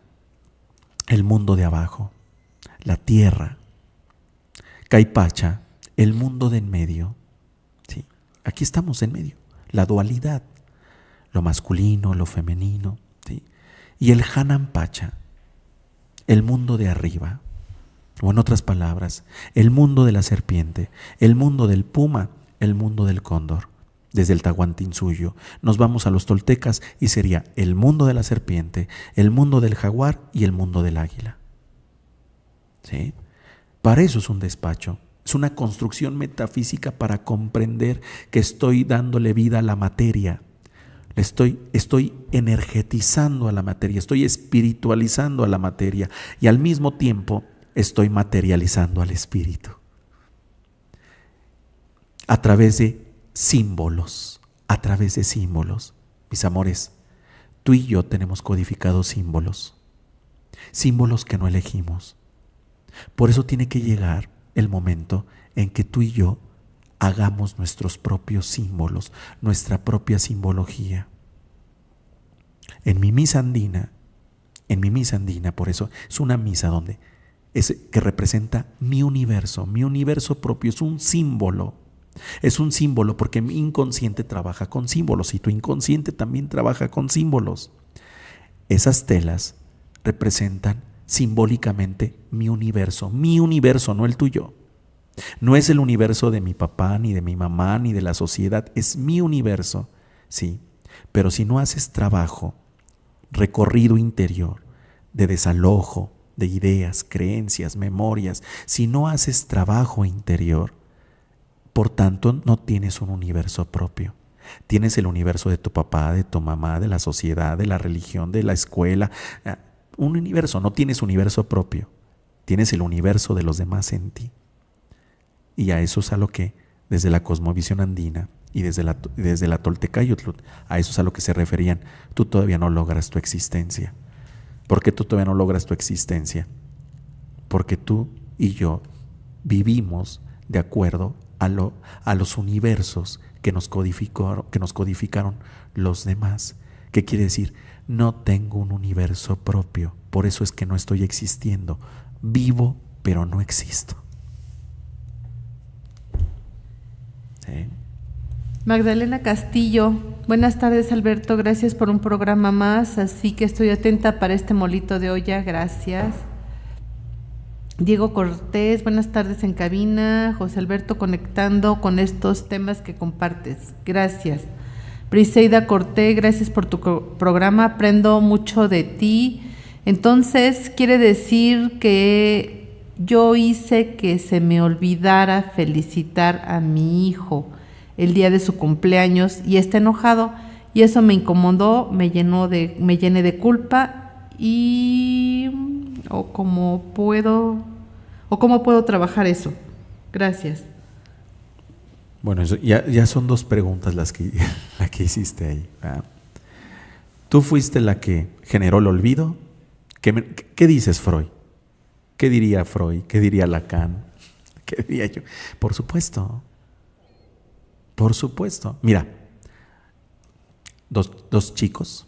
el mundo de abajo, la tierra, Caipacha, el mundo de en medio. Sí, aquí estamos en medio, la dualidad, lo masculino, lo femenino, y el Hanampacha, el mundo de arriba. O en otras palabras, el mundo de la serpiente, el mundo del puma, el mundo del cóndor. Desde el Tahuantinsuyo nos vamos a los toltecas y sería el mundo de la serpiente, el mundo del jaguar y el mundo del águila. ¿Sí? Para eso es un despacho, es una construcción metafísica para comprender que estoy dándole vida a la materia. Estoy, estoy energetizando a la materia, estoy espiritualizando a la materia y al mismo tiempo estoy materializando al Espíritu. A través de símbolos, a través de símbolos. Mis amores, tú y yo tenemos codificados símbolos, símbolos que no elegimos. Por eso tiene que llegar el momento en que tú y yo hagamos nuestros propios símbolos, nuestra propia simbología. En mi misa andina, en mi misa andina, por eso es una misa donde es, que representa mi universo, mi universo propio, es un símbolo. Es un símbolo porque mi inconsciente trabaja con símbolos y tu inconsciente también trabaja con símbolos. Esas telas representan simbólicamente mi universo, mi universo, no el tuyo. No es el universo de mi papá, ni de mi mamá, ni de la sociedad, es mi universo, sí. Pero si no haces trabajo, recorrido interior, de desalojo, de ideas, creencias, memorias, si no haces trabajo interior, por tanto no tienes un universo propio. Tienes el universo de tu papá, de tu mamá, de la sociedad, de la religión, de la escuela. Ah, un universo, no tienes universo propio. Tienes el universo de los demás en ti. Y a eso es a lo que, desde la cosmovisión andina y desde la, desde la a eso es a lo que se referían. Tú todavía no logras tu existencia. ¿Por qué tú todavía no logras tu existencia? Porque tú y yo vivimos de acuerdo a, a los universos que nos, que nos codificaron los demás. ¿Qué quiere decir? No tengo un universo propio, por eso es que no estoy existiendo. Vivo, pero no existo. Magdalena Castillo, buenas tardes Alberto, gracias por un programa más, así que estoy atenta para este molito de olla, gracias. Diego Cortés, buenas tardes en cabina, José Alberto conectando con estos temas que compartes, gracias. Briseida Cortés, gracias por tu programa, aprendo mucho de ti. Entonces, quiere decir que yo hice que se me olvidara felicitar a mi hijo el día de su cumpleaños y está enojado y eso me incomodó, me llenó de me llené de culpa y o cómo puedo o cómo puedo trabajar eso. Gracias. Bueno, ya, son dos preguntas las que, hiciste ahí. Tú fuiste la que generó el olvido. ¿Qué, dices, Freud? ¿Qué diría Freud? ¿Qué diría Lacan? ¿Qué diría yo? Por supuesto, por supuesto. Mira, dos, chicos,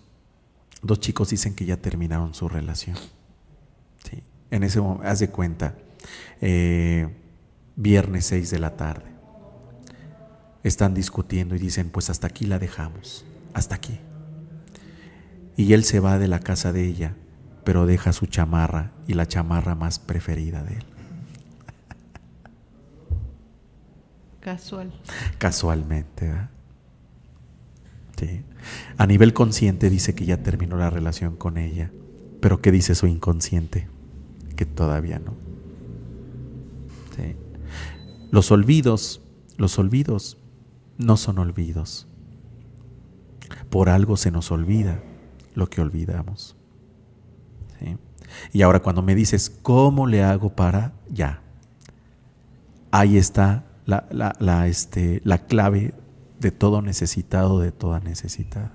dos chicos dicen que ya terminaron su relación. En ese momento, haz de cuenta, eh, viernes 6 de la tarde. Están discutiendo y dicen, pues hasta aquí la dejamos, hasta aquí. Y él se va de la casa de ella, pero deja su chamarra y la chamarra más preferida de él. Casual. Casualmente, ¿verdad? Sí. A nivel consciente dice que ya terminó la relación con ella, pero ¿qué dice su inconsciente? Que todavía no. Sí. Los olvidos, los olvidos no son olvidos. Por algo se nos olvida lo que olvidamos. ¿Sí? Y ahora cuando me dices, ¿cómo le hago para ya? Ahí está la, este, la clave de todo necesitado, de toda necesitada.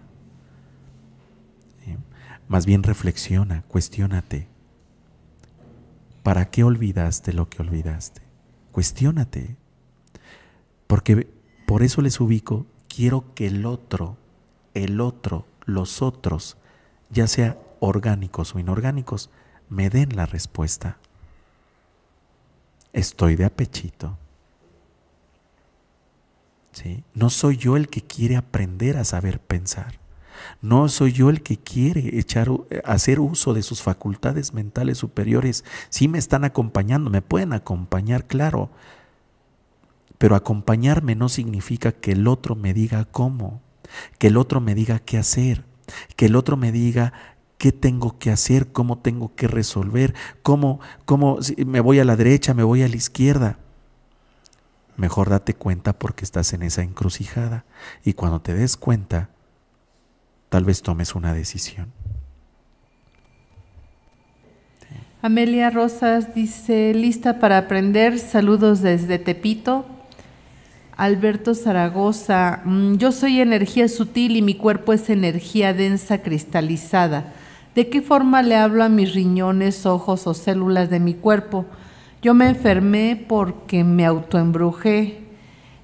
Más bien reflexiona, cuestiónate. ¿Para qué olvidaste lo que olvidaste? Cuestiónate. Porque por eso les ubico, quiero que el otro, el otro, los otros, ya sea orgánicos o inorgánicos, me den la respuesta. Estoy de apechito. No soy yo el que quiere aprender a saber pensar. No soy yo el que quiere echar, eh, hacer uso de sus facultades mentales superiores. Sí me están acompañando, me pueden acompañar, claro. Pero acompañarme no significa que el otro me diga cómo, que el otro me diga qué hacer, que el otro me diga qué tengo que hacer, cómo tengo que resolver, cómo, cómo me voy a la derecha, me voy a la izquierda mejor date cuenta porque estás en esa encrucijada y cuando te des cuenta, tal vez tomes una decisión. Amelia Rosas dice, lista para aprender, saludos desde Tepito. Alberto Zaragoza, mm, yo soy energía sutil y mi cuerpo es energía densa cristalizada. ¿De qué forma le hablo a mis riñones, ojos o células de mi cuerpo? Yo me enfermé porque me autoembrujé.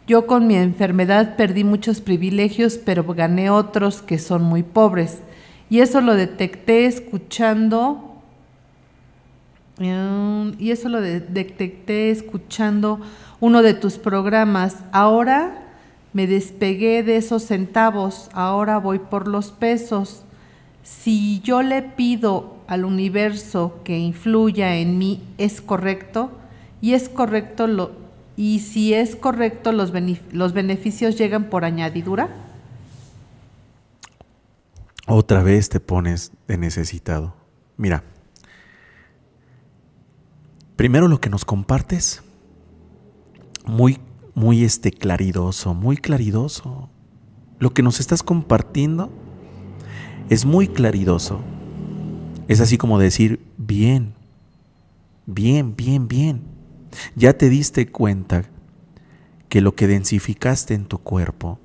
Yo con mi enfermedad perdí muchos privilegios, pero gané otros que son muy pobres. Y eso lo detecté escuchando. Um, y eso lo detecté escuchando uno de tus programas. Ahora me despegué de esos centavos, ahora voy por los pesos. Si yo le pido al universo que influya en mí es correcto y es correcto lo, y si es correcto los, los beneficios llegan por añadidura. Otra vez te pones de necesitado. Mira, primero lo que nos compartes, muy, muy este claridoso, muy claridoso. Lo que nos estás compartiendo es muy claridoso. Es así como decir, bien, bien, bien, bien. Ya te diste cuenta que lo que densificaste en tu cuerpo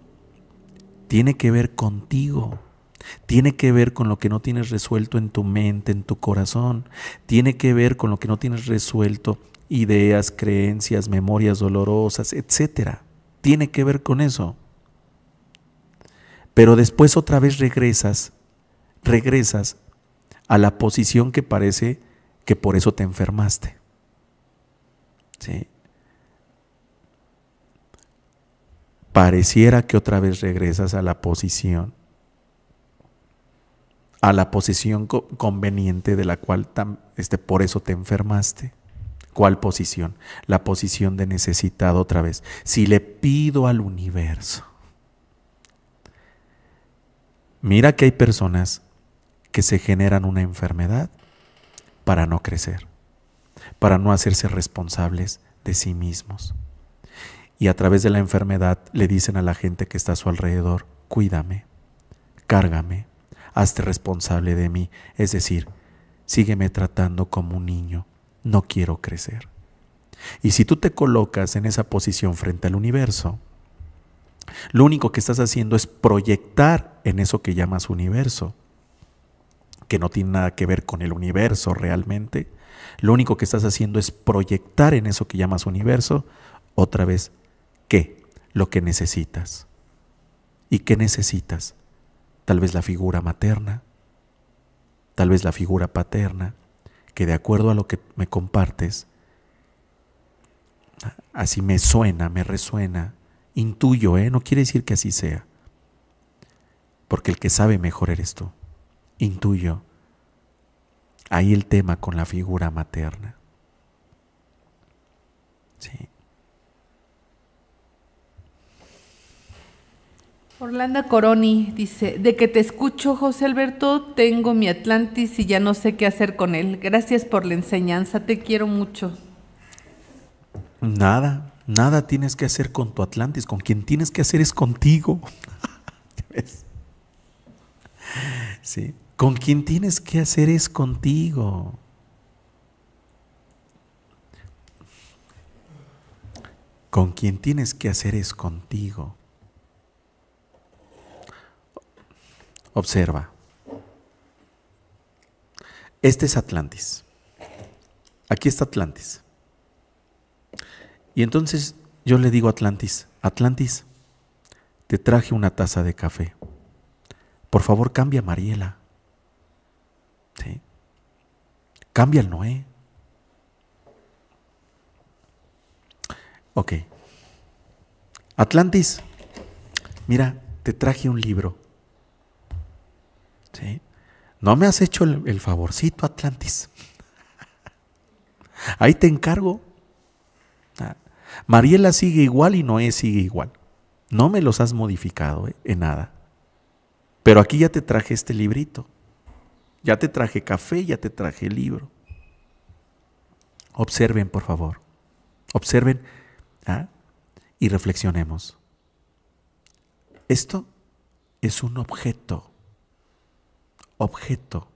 tiene que ver contigo. Tiene que ver con lo que no tienes resuelto en tu mente, en tu corazón. Tiene que ver con lo que no tienes resuelto ideas, creencias, memorias dolorosas, etc. Tiene que ver con eso. Pero después otra vez regresas, regresas a la posición que parece que por eso te enfermaste. Pareciera que otra vez regresas a la posición, a la posición conveniente de la cual este, por eso te enfermaste. ¿Cuál posición? La posición de necesitado otra vez. Si le pido al universo. Mira que hay personas que se generan una enfermedad para no crecer, para no hacerse responsables de sí mismos. Y a través de la enfermedad le dicen a la gente que está a su alrededor, cuídame, cárgame, hazte responsable de mí, es decir, sígueme tratando como un niño, no quiero crecer. Y si tú te colocas en esa posición frente al universo, lo único que estás haciendo es proyectar en eso que llamas universo que no tiene nada que ver con el universo realmente. Lo único que estás haciendo es proyectar en eso que llamas universo otra vez qué, lo que necesitas. ¿Y qué necesitas? Tal vez la figura materna, tal vez la figura paterna, que de acuerdo a lo que me compartes, así me suena, me resuena, intuyo, ¿eh? no quiere decir que así sea, porque el que sabe mejor eres tú intuyo. Ahí el tema con la figura materna. Sí. Orlando Coroni dice, de que te escucho, José Alberto, tengo mi Atlantis y ya no sé qué hacer con él. Gracias por la enseñanza, te quiero mucho. Nada, nada tienes que hacer con tu Atlantis, con quien tienes que hacer es contigo. Sí. Con quien tienes que hacer es contigo. Con quien tienes que hacer es contigo. Observa. Este es Atlantis. Aquí está Atlantis. Y entonces yo le digo a Atlantis, Atlantis, te traje una taza de café. Por favor, cambia Mariela. Cambia el Noé. Ok. Atlantis, mira, te traje un libro. No me has hecho el, favorcito, Atlantis. Ahí te encargo. Ah. Mariela sigue igual y Noé sigue igual. No me los has modificado eh, en nada. Pero aquí ya te traje este librito. Ya te traje café, ya te traje libro. Observen, por favor. Observen ¿ah? y reflexionemos. Esto es un objeto. Objeto.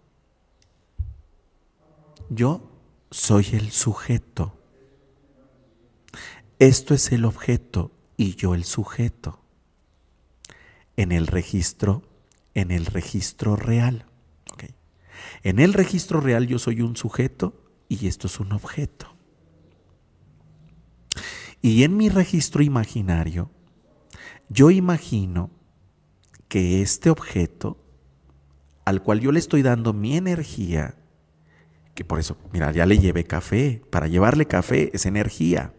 Yo soy el sujeto. Esto es el objeto y yo el sujeto. En el registro, en el registro real. En el registro real yo soy un sujeto y esto es un objeto. Y en mi registro imaginario, yo imagino que este objeto al cual yo le estoy dando mi energía, que por eso, mira, ya le llevé café, para llevarle café es energía,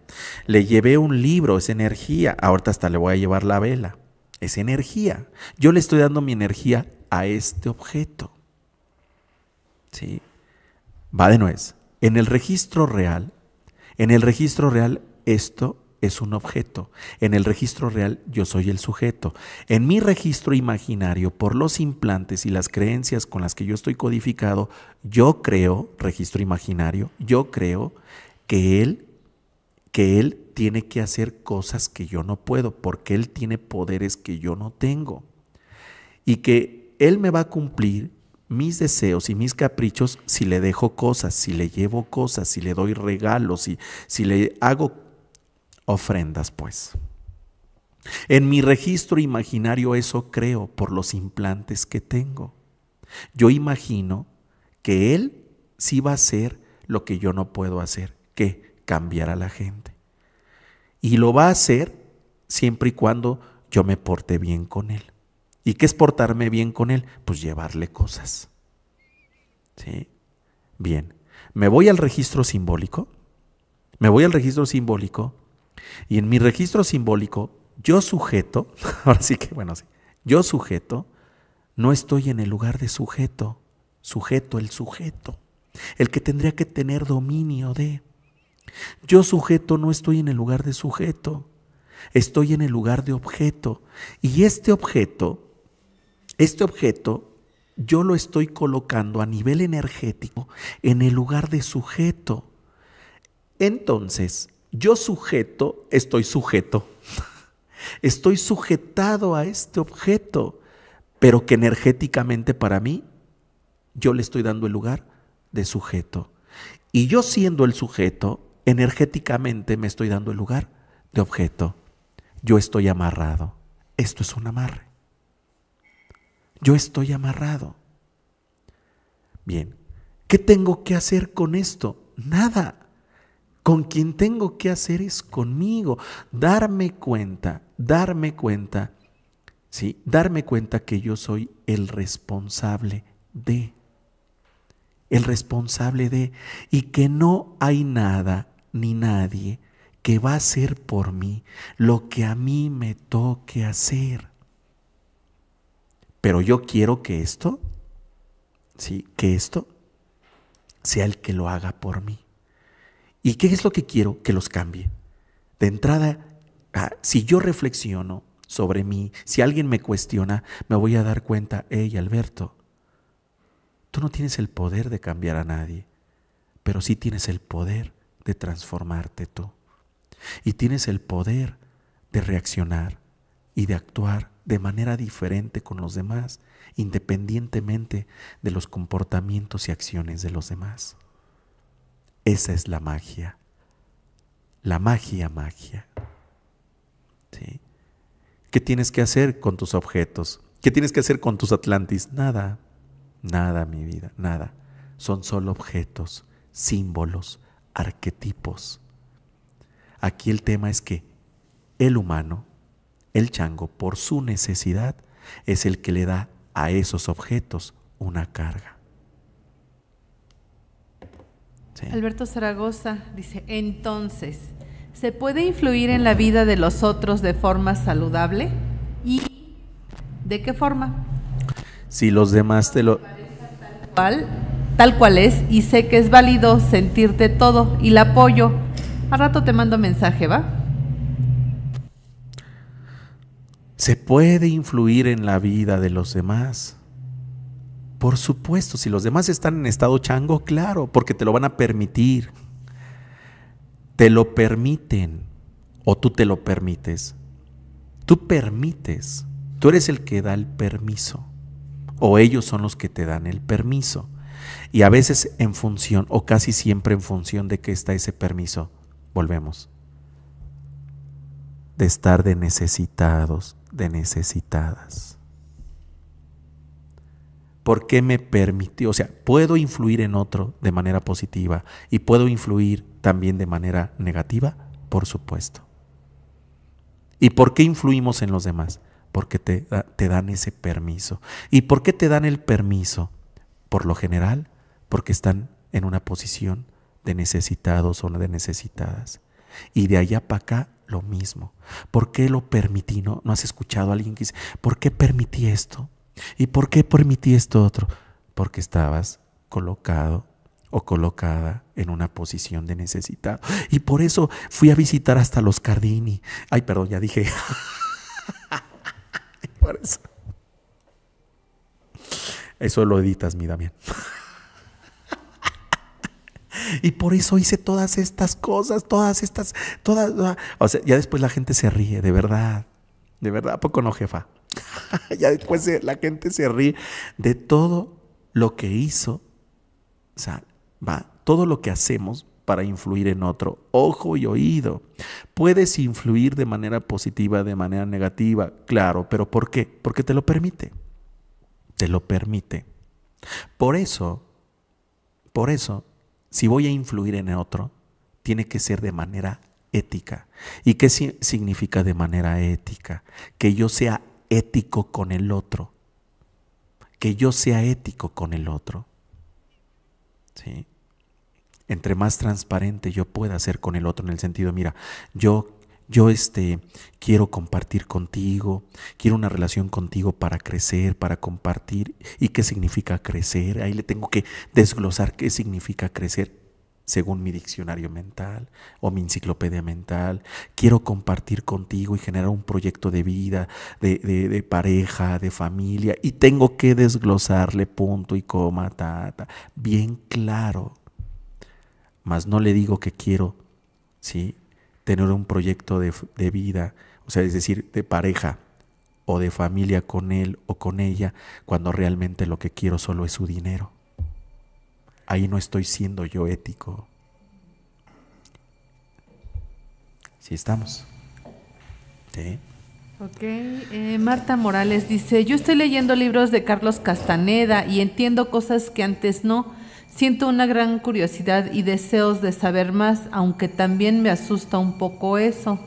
le llevé un libro, es energía, ahorita hasta le voy a llevar la vela, es energía, yo le estoy dando mi energía a este objeto. ¿sí? Va de nuez. En el registro real, en el registro real esto es un objeto. En el registro real yo soy el sujeto. En mi registro imaginario, por los implantes y las creencias con las que yo estoy codificado, yo creo, registro imaginario, yo creo que él, que él tiene que hacer cosas que yo no puedo, porque él tiene poderes que yo no tengo. Y que él me va a cumplir mis deseos y mis caprichos si le dejo cosas, si le llevo cosas, si le doy regalos, si, si le hago ofrendas, pues. En mi registro imaginario eso creo por los implantes que tengo. Yo imagino que Él sí va a hacer lo que yo no puedo hacer, que cambiar a la gente. Y lo va a hacer siempre y cuando yo me porte bien con Él. ¿Y qué es portarme bien con él? Pues llevarle cosas. ¿Sí? Bien. Me voy al registro simbólico. Me voy al registro simbólico. Y en mi registro simbólico, yo sujeto, ahora sí que, bueno, sí, yo sujeto, no estoy en el lugar de sujeto, sujeto, el sujeto, el que tendría que tener dominio de. Yo sujeto no estoy en el lugar de sujeto, estoy en el lugar de objeto. Y este objeto este objeto yo lo estoy colocando a nivel energético en el lugar de sujeto. Entonces, yo sujeto, estoy sujeto. Estoy sujetado a este objeto, pero que energéticamente para mí, yo le estoy dando el lugar de sujeto. Y yo siendo el sujeto, energéticamente me estoy dando el lugar de objeto. Yo estoy amarrado. Esto es un amarre. Yo estoy amarrado. Bien, ¿qué tengo que hacer con esto? Nada. Con quien tengo que hacer es conmigo. Darme cuenta, darme cuenta, ¿sí? Darme cuenta que yo soy el responsable de. El responsable de. Y que no hay nada ni nadie que va a hacer por mí lo que a mí me toque hacer. Pero yo quiero que esto, ¿sí? Que esto sea el que lo haga por mí. ¿Y qué es lo que quiero? Que los cambie. De entrada, ah, si yo reflexiono sobre mí, si alguien me cuestiona, me voy a dar cuenta, hey Alberto, tú no tienes el poder de cambiar a nadie, pero sí tienes el poder de transformarte tú. Y tienes el poder de reaccionar y de actuar de manera diferente con los demás, independientemente de los comportamientos y acciones de los demás. Esa es la magia. La magia, magia. ¿Qué tienes que hacer con tus objetos? ¿Qué tienes que hacer con tus Atlantis? Nada, nada, mi vida, nada. Son solo objetos, símbolos, arquetipos. Aquí el tema es que el humano el chango, por su necesidad, es el que le da a esos objetos una carga. Alberto Zaragoza dice, entonces, ¿se puede influir en la vida de los otros de forma saludable? ¿Y de qué forma? Si los demás te lo... Tal cual, tal cual es y sé que es válido sentirte todo y la apoyo. A rato te mando mensaje, ¿va? ¿Se puede influir en la vida de los demás? Por supuesto, si los demás están en estado chango, claro, porque te lo van a permitir. Te lo permiten o tú te lo permites. Tú permites, tú eres el que da el permiso o ellos son los que te dan el permiso. Y a veces en función o casi siempre en función de que está ese permiso, volvemos, de estar de necesitados, de necesitadas. ¿Por qué me permitió? O sea, puedo influir en otro de manera positiva y puedo influir también de manera negativa, por supuesto. ¿Y por qué influimos en los demás? Porque te, te dan ese permiso. ¿Y por qué te dan el permiso? Por lo general, porque están en una posición de necesitados o de necesitadas. Y de allá para acá lo mismo. ¿Por qué lo permití? ¿No, has escuchado a alguien que dice, ¿por qué permití esto? ¿Y por qué permití esto otro? Porque estabas colocado o colocada en una posición de necesitado. Y por eso fui a visitar hasta los Cardini. Ay, perdón, ya dije. Eso lo editas, mi Damián. Y por eso hice todas estas cosas, todas estas, todas. Ah. O sea, ya después la gente se ríe, de verdad. De verdad, ¿a poco no, jefa? ya después la gente se ríe de todo lo que hizo. O sea, va, todo lo que hacemos para influir en otro. Ojo y oído. Puedes influir de manera positiva, de manera negativa, claro, pero ¿por qué? Porque te lo permite. Te lo permite. Por eso, por eso si voy a influir en el otro, tiene que ser de manera ética. ¿Y qué significa de manera ética? Que yo sea ético con el otro. Que yo sea ético con el otro. ¿Sí? Entre más transparente yo pueda ser con el otro en el sentido, mira, yo yo este quiero compartir contigo, quiero una relación contigo para crecer, para compartir y qué significa crecer. Ahí le tengo que desglosar qué significa crecer según mi diccionario mental o mi enciclopedia mental. Quiero compartir contigo y generar un proyecto de vida, de, de, pareja, de familia, y tengo que desglosarle punto y coma, ta, ta, bien claro. Mas no le digo que quiero, ¿sí? tener un proyecto de, vida, o sea, es decir, de pareja o de familia con él o con ella, cuando realmente lo que quiero solo es su dinero. Ahí no estoy siendo yo ético. Sí estamos. Sí. Ok, eh, Marta Morales dice, yo estoy leyendo libros de Carlos Castaneda y entiendo cosas que antes no, Siento una gran curiosidad y deseos de saber más, aunque también me asusta un poco eso.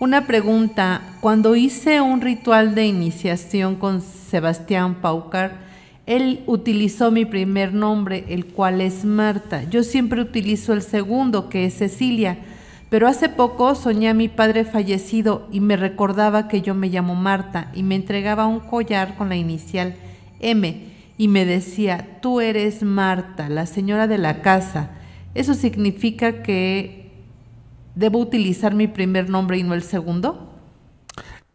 Una pregunta, cuando hice un ritual de iniciación con Sebastián Paucar, él utilizó mi primer nombre, el cual es Marta. Yo siempre utilizo el segundo, que es Cecilia, pero hace poco soñé a mi padre fallecido y me recordaba que yo me llamo Marta y me entregaba un collar con la inicial M y me decía, tú eres Marta, la señora de la casa. ¿Eso significa que debo utilizar mi primer nombre y no el segundo?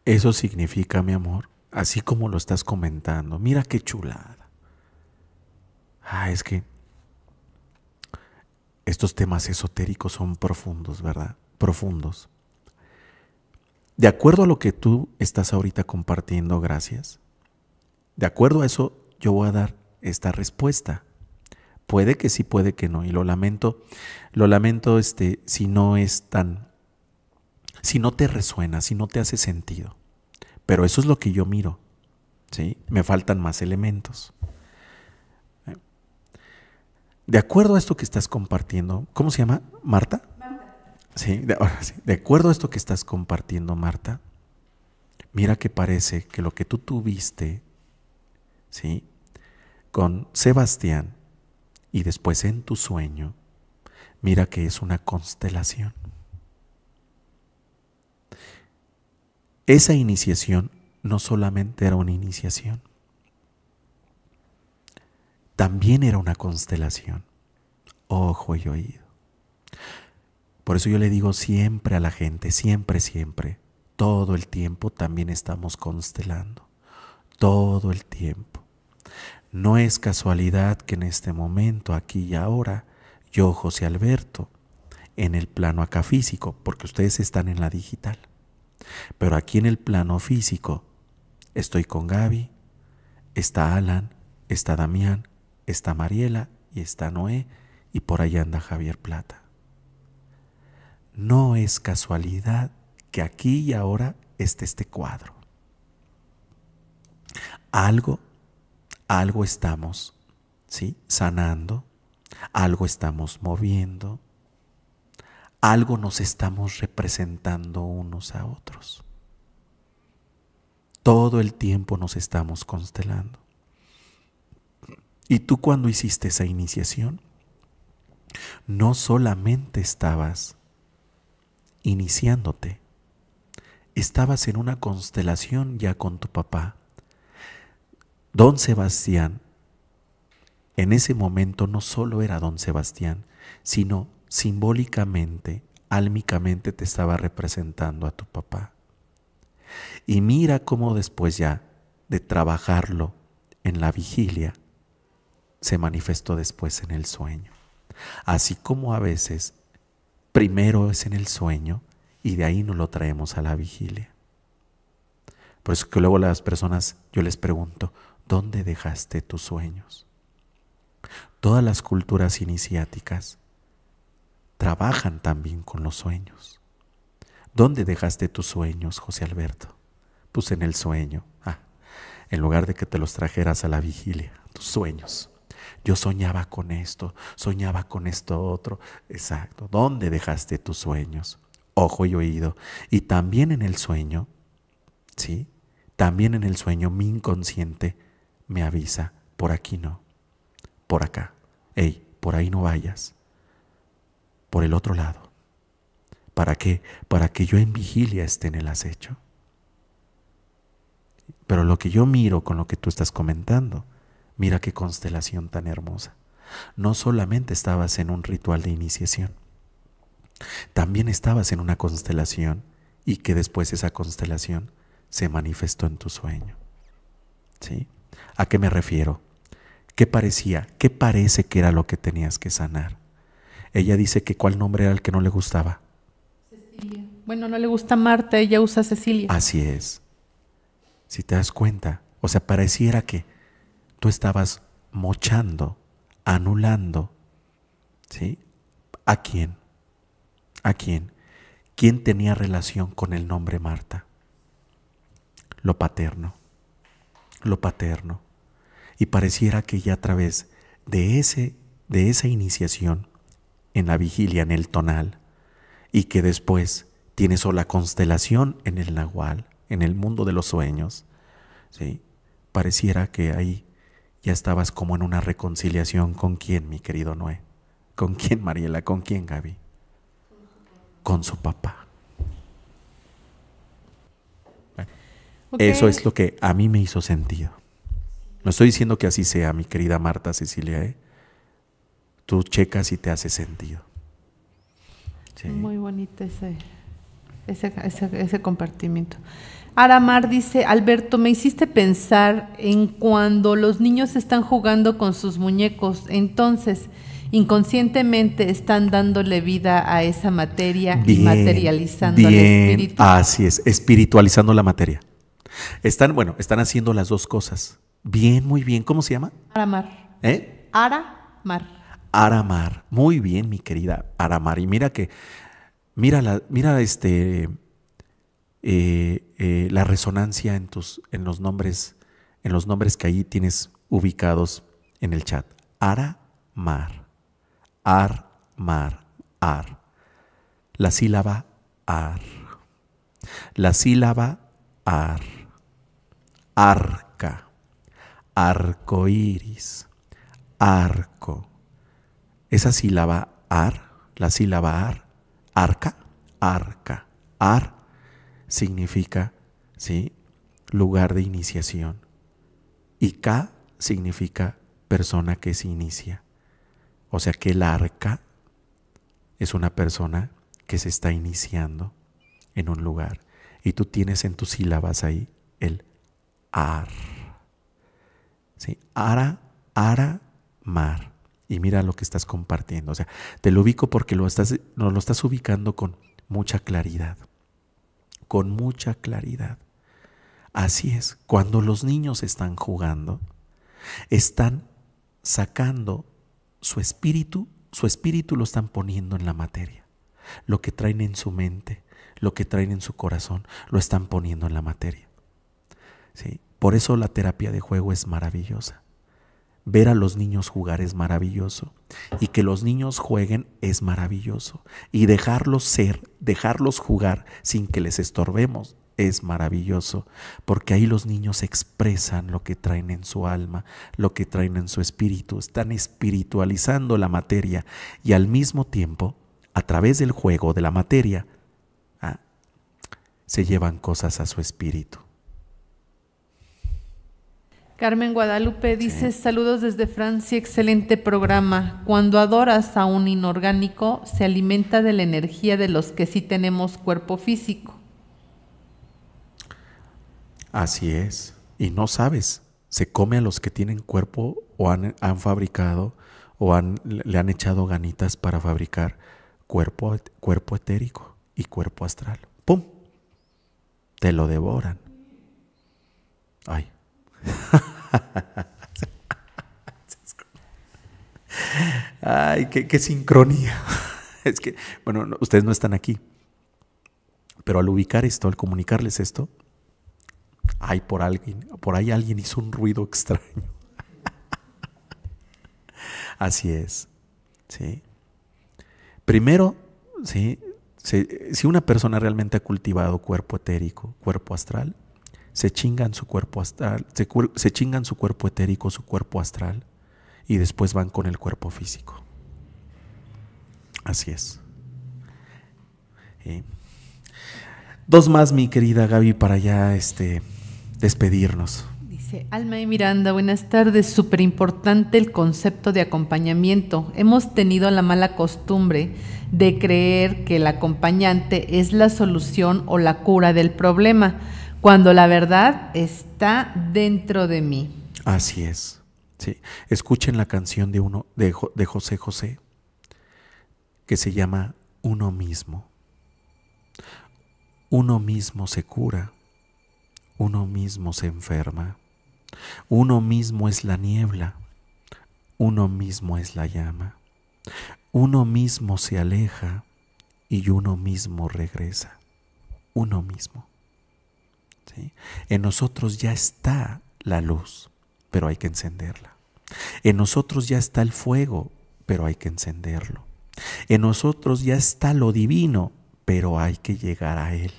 Eso significa, mi amor, así como lo estás comentando. Mira qué chulada. Ah, es que estos temas esotéricos son profundos, ¿verdad? Profundos. De acuerdo a lo que tú estás ahorita compartiendo, gracias. De acuerdo a eso yo voy a dar esta respuesta. Puede que sí, puede que no. Y lo lamento, lo lamento este, si no es tan, si no te resuena, si no te hace sentido. Pero eso es lo que yo miro. ¿sí? Me faltan más elementos. De acuerdo a esto que estás compartiendo, ¿cómo se llama? Marta. de, sí. De acuerdo a esto que estás compartiendo, Marta, mira que parece que lo que tú tuviste, ¿sí? con Sebastián y después en tu sueño, mira que es una constelación. Esa iniciación no solamente era una iniciación, también era una constelación, ojo y oído. Por eso yo le digo siempre a la gente, siempre, siempre, todo el tiempo también estamos constelando, todo el tiempo. No es casualidad que en este momento, aquí y ahora, yo, José Alberto, en el plano acá físico, porque ustedes están en la digital, pero aquí en el plano físico, estoy con Gaby, está Alan, está Damián, está Mariela y está Noé, y por ahí anda Javier Plata. No es casualidad que aquí y ahora esté este cuadro. Algo algo estamos ¿sí? sanando, algo estamos moviendo, algo nos estamos representando unos a otros. Todo el tiempo nos estamos constelando. Y tú cuando hiciste esa iniciación, no solamente estabas iniciándote, estabas en una constelación ya con tu papá, Don Sebastián, en ese momento no solo era don Sebastián, sino simbólicamente, álmicamente te estaba representando a tu papá. Y mira cómo después ya de trabajarlo en la vigilia, se manifestó después en el sueño. Así como a veces, primero es en el sueño y de ahí no lo traemos a la vigilia. Por eso que luego las personas, yo les pregunto, ¿dónde dejaste tus sueños? Todas las culturas iniciáticas trabajan también con los sueños. ¿Dónde dejaste tus sueños, José Alberto? Pues en el sueño. Ah, en lugar de que te los trajeras a la vigilia, tus sueños. Yo soñaba con esto, soñaba con esto otro. Exacto. ¿Dónde dejaste tus sueños? Ojo y oído. Y también en el sueño, ¿sí? También en el sueño mi inconsciente me avisa, por aquí no, por acá, hey, por ahí no vayas, por el otro lado. ¿Para qué? Para que yo en vigilia esté en el acecho. Pero lo que yo miro con lo que tú estás comentando, mira qué constelación tan hermosa. No solamente estabas en un ritual de iniciación, también estabas en una constelación y que después esa constelación se manifestó en tu sueño. ¿Sí? ¿A qué me refiero? ¿Qué parecía? ¿Qué parece que era lo que tenías que sanar? Ella dice que cuál nombre era el que no le gustaba. Cecilia. Bueno, no le gusta Marta, ella usa Cecilia. Así es. Si te das cuenta, o sea, pareciera que tú estabas mochando, anulando, ¿sí? ¿A quién? ¿A quién? ¿Quién tenía relación con el nombre Marta? Lo paterno lo paterno. Y pareciera que ya a través de, ese, de esa iniciación, en la vigilia, en el tonal, y que después tienes la constelación en el nahual, en el mundo de los sueños, ¿sí? pareciera que ahí ya estabas como en una reconciliación con quién, mi querido Noé, con quién Mariela, con quién Gaby, con su papá. Eso es lo que a mí me hizo sentido. No estoy diciendo que así sea, mi querida Marta Cecilia. ¿eh? Tú checas y te hace sentido. Muy bonito ese, ese, ese, compartimiento. Aramar dice, Alberto, me hiciste pensar en cuando los niños están jugando con sus muñecos, entonces inconscientemente están dándole vida a esa materia y materializando el Así es, espiritualizando la materia. Están, bueno, están haciendo las dos cosas. Bien, muy bien. ¿Cómo se llama? Aramar. ¿Eh? Aramar. Aramar. Muy bien, mi querida Aramar. Y mira que, mira, la, mira este, eh, eh, la resonancia en, tus, en los nombres, en los nombres que ahí tienes ubicados en el chat. Aramar. armar ar. La sílaba ar. La sílaba ar arca, arco iris, arco. Esa sílaba ar, la sílaba ar, arca, arca, ar significa, ¿sí? Lugar de iniciación. Y ka significa persona que se inicia. O sea que el arca es una persona que se está iniciando en un lugar. Y tú tienes en tus sílabas ahí el ar. Ara, ara, mar. Y mira lo que estás compartiendo. O sea, te lo ubico porque lo estás, lo estás ubicando con mucha claridad. Con mucha claridad. Así es, cuando los niños están jugando, están sacando su espíritu, su espíritu lo están poniendo en la materia. Lo que traen en su mente, lo que traen en su corazón, lo están poniendo en la materia. Por eso la terapia de juego es maravillosa. Ver a los niños jugar es maravilloso y que los niños jueguen es maravilloso y dejarlos ser, dejarlos jugar sin que les estorbemos es maravilloso porque ahí los niños expresan lo que traen en su alma, lo que traen en su espíritu, están espiritualizando la materia y al mismo tiempo, a través del juego de la materia, ah, se llevan cosas a su espíritu. Carmen Guadalupe dice, saludos desde Francia, excelente programa. Cuando adoras a un inorgánico, se alimenta de la energía de los que sí tenemos cuerpo físico. Así es. Y no sabes, se come a los que tienen cuerpo o han, fabricado o le han echado ganitas para fabricar cuerpo, cuerpo etérico y cuerpo astral. ¡Pum! Te lo devoran. Ay, Ay, qué, sincronía. Es que, bueno, ustedes no están aquí. Pero al ubicar esto, al comunicarles esto, hay por alguien, por ahí alguien hizo un ruido extraño. Así es. ¿sí? Primero, si una persona realmente ha cultivado cuerpo etérico, cuerpo astral, se chingan su cuerpo astral, se, chingan su cuerpo etérico, su cuerpo astral, y después van con el cuerpo físico. Así es. Eh, dos más, mi querida Gaby, para ya este, despedirnos. Dice Alma y Miranda, buenas tardes. Súper importante el concepto de acompañamiento. Hemos tenido la mala costumbre de creer que el acompañante es la solución o la cura del problema cuando la verdad está dentro de mí. Así es. Sí. Escuchen la canción de uno de, de José José que se llama Uno mismo. Uno mismo se cura, uno mismo se enferma, uno mismo es la niebla, uno mismo es la llama, uno mismo se aleja y uno mismo regresa, uno mismo. En nosotros ya está la luz, pero hay que encenderla. En nosotros ya está el fuego, pero hay que encenderlo. En nosotros ya está lo divino, pero hay que llegar a él.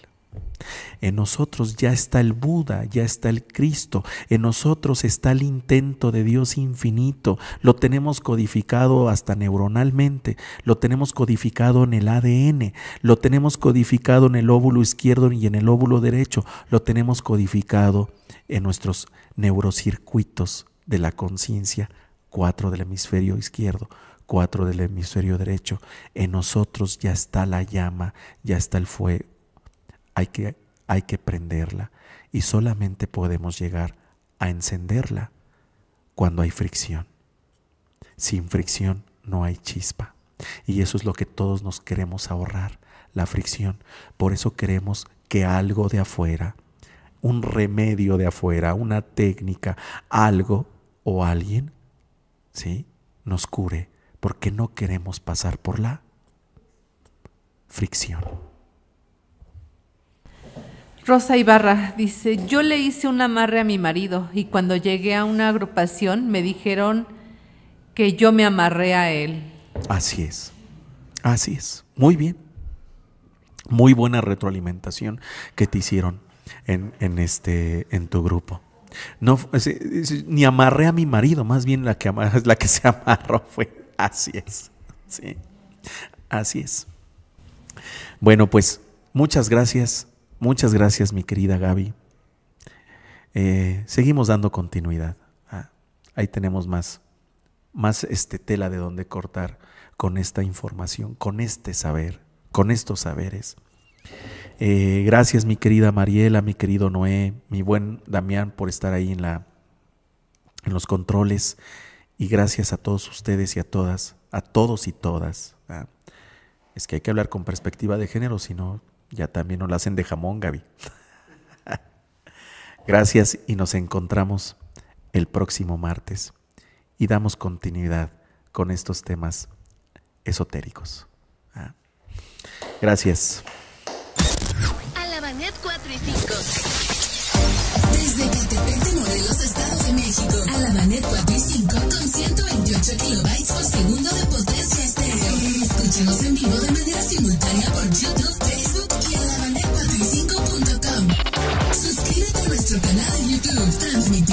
En nosotros ya está el Buda, ya está el Cristo, en nosotros está el intento de Dios infinito, lo tenemos codificado hasta neuronalmente, lo tenemos codificado en el ADN, lo tenemos codificado en el óvulo izquierdo y en el óvulo derecho, lo tenemos codificado en nuestros neurocircuitos de la conciencia, cuatro del hemisferio izquierdo, cuatro del hemisferio derecho. En nosotros ya está la llama, ya está el fuego hay que, hay que prenderla y solamente podemos llegar a encenderla cuando hay fricción. Sin fricción no hay chispa. Y eso es lo que todos nos queremos ahorrar, la fricción. Por eso queremos que algo de afuera, un remedio de afuera, una técnica, algo o alguien, ¿sí? Nos cure, porque no queremos pasar por la fricción. Rosa Ibarra dice, yo le hice un amarre a mi marido y cuando llegué a una agrupación me dijeron que yo me amarré a él. Así es, así es. Muy bien. Muy buena retroalimentación que te hicieron en, este, en tu grupo. No, ni amarré a mi marido, más bien la que, la que se amarró fue. Así es. Sí, así es. Bueno, pues muchas gracias Muchas gracias, mi querida Gaby. Eh, seguimos dando continuidad. Ah, ahí tenemos más, más este tela de donde cortar con esta información, con este saber, con estos saberes. Eh, gracias, mi querida Mariela, mi querido Noé, mi buen Damián por estar ahí en, la, en los controles. Y gracias a todos ustedes y a todas, a todos y todas. Ah, es que hay que hablar con perspectiva de género, si no, ya también nos la hacen de jamón, Gaby. Gracias y nos encontramos el próximo martes y damos continuidad con estos temas esotéricos. Ah. Gracias. Alabanet 4 y 5. Desde Catepec de Morelos, Estado de México. Alabanet 4 y 5 con 128 kilobytes por segundo de potencia estéreo. Escúchenos en vivo de manera simultánea nuestro canal de YouTube, transmitiendo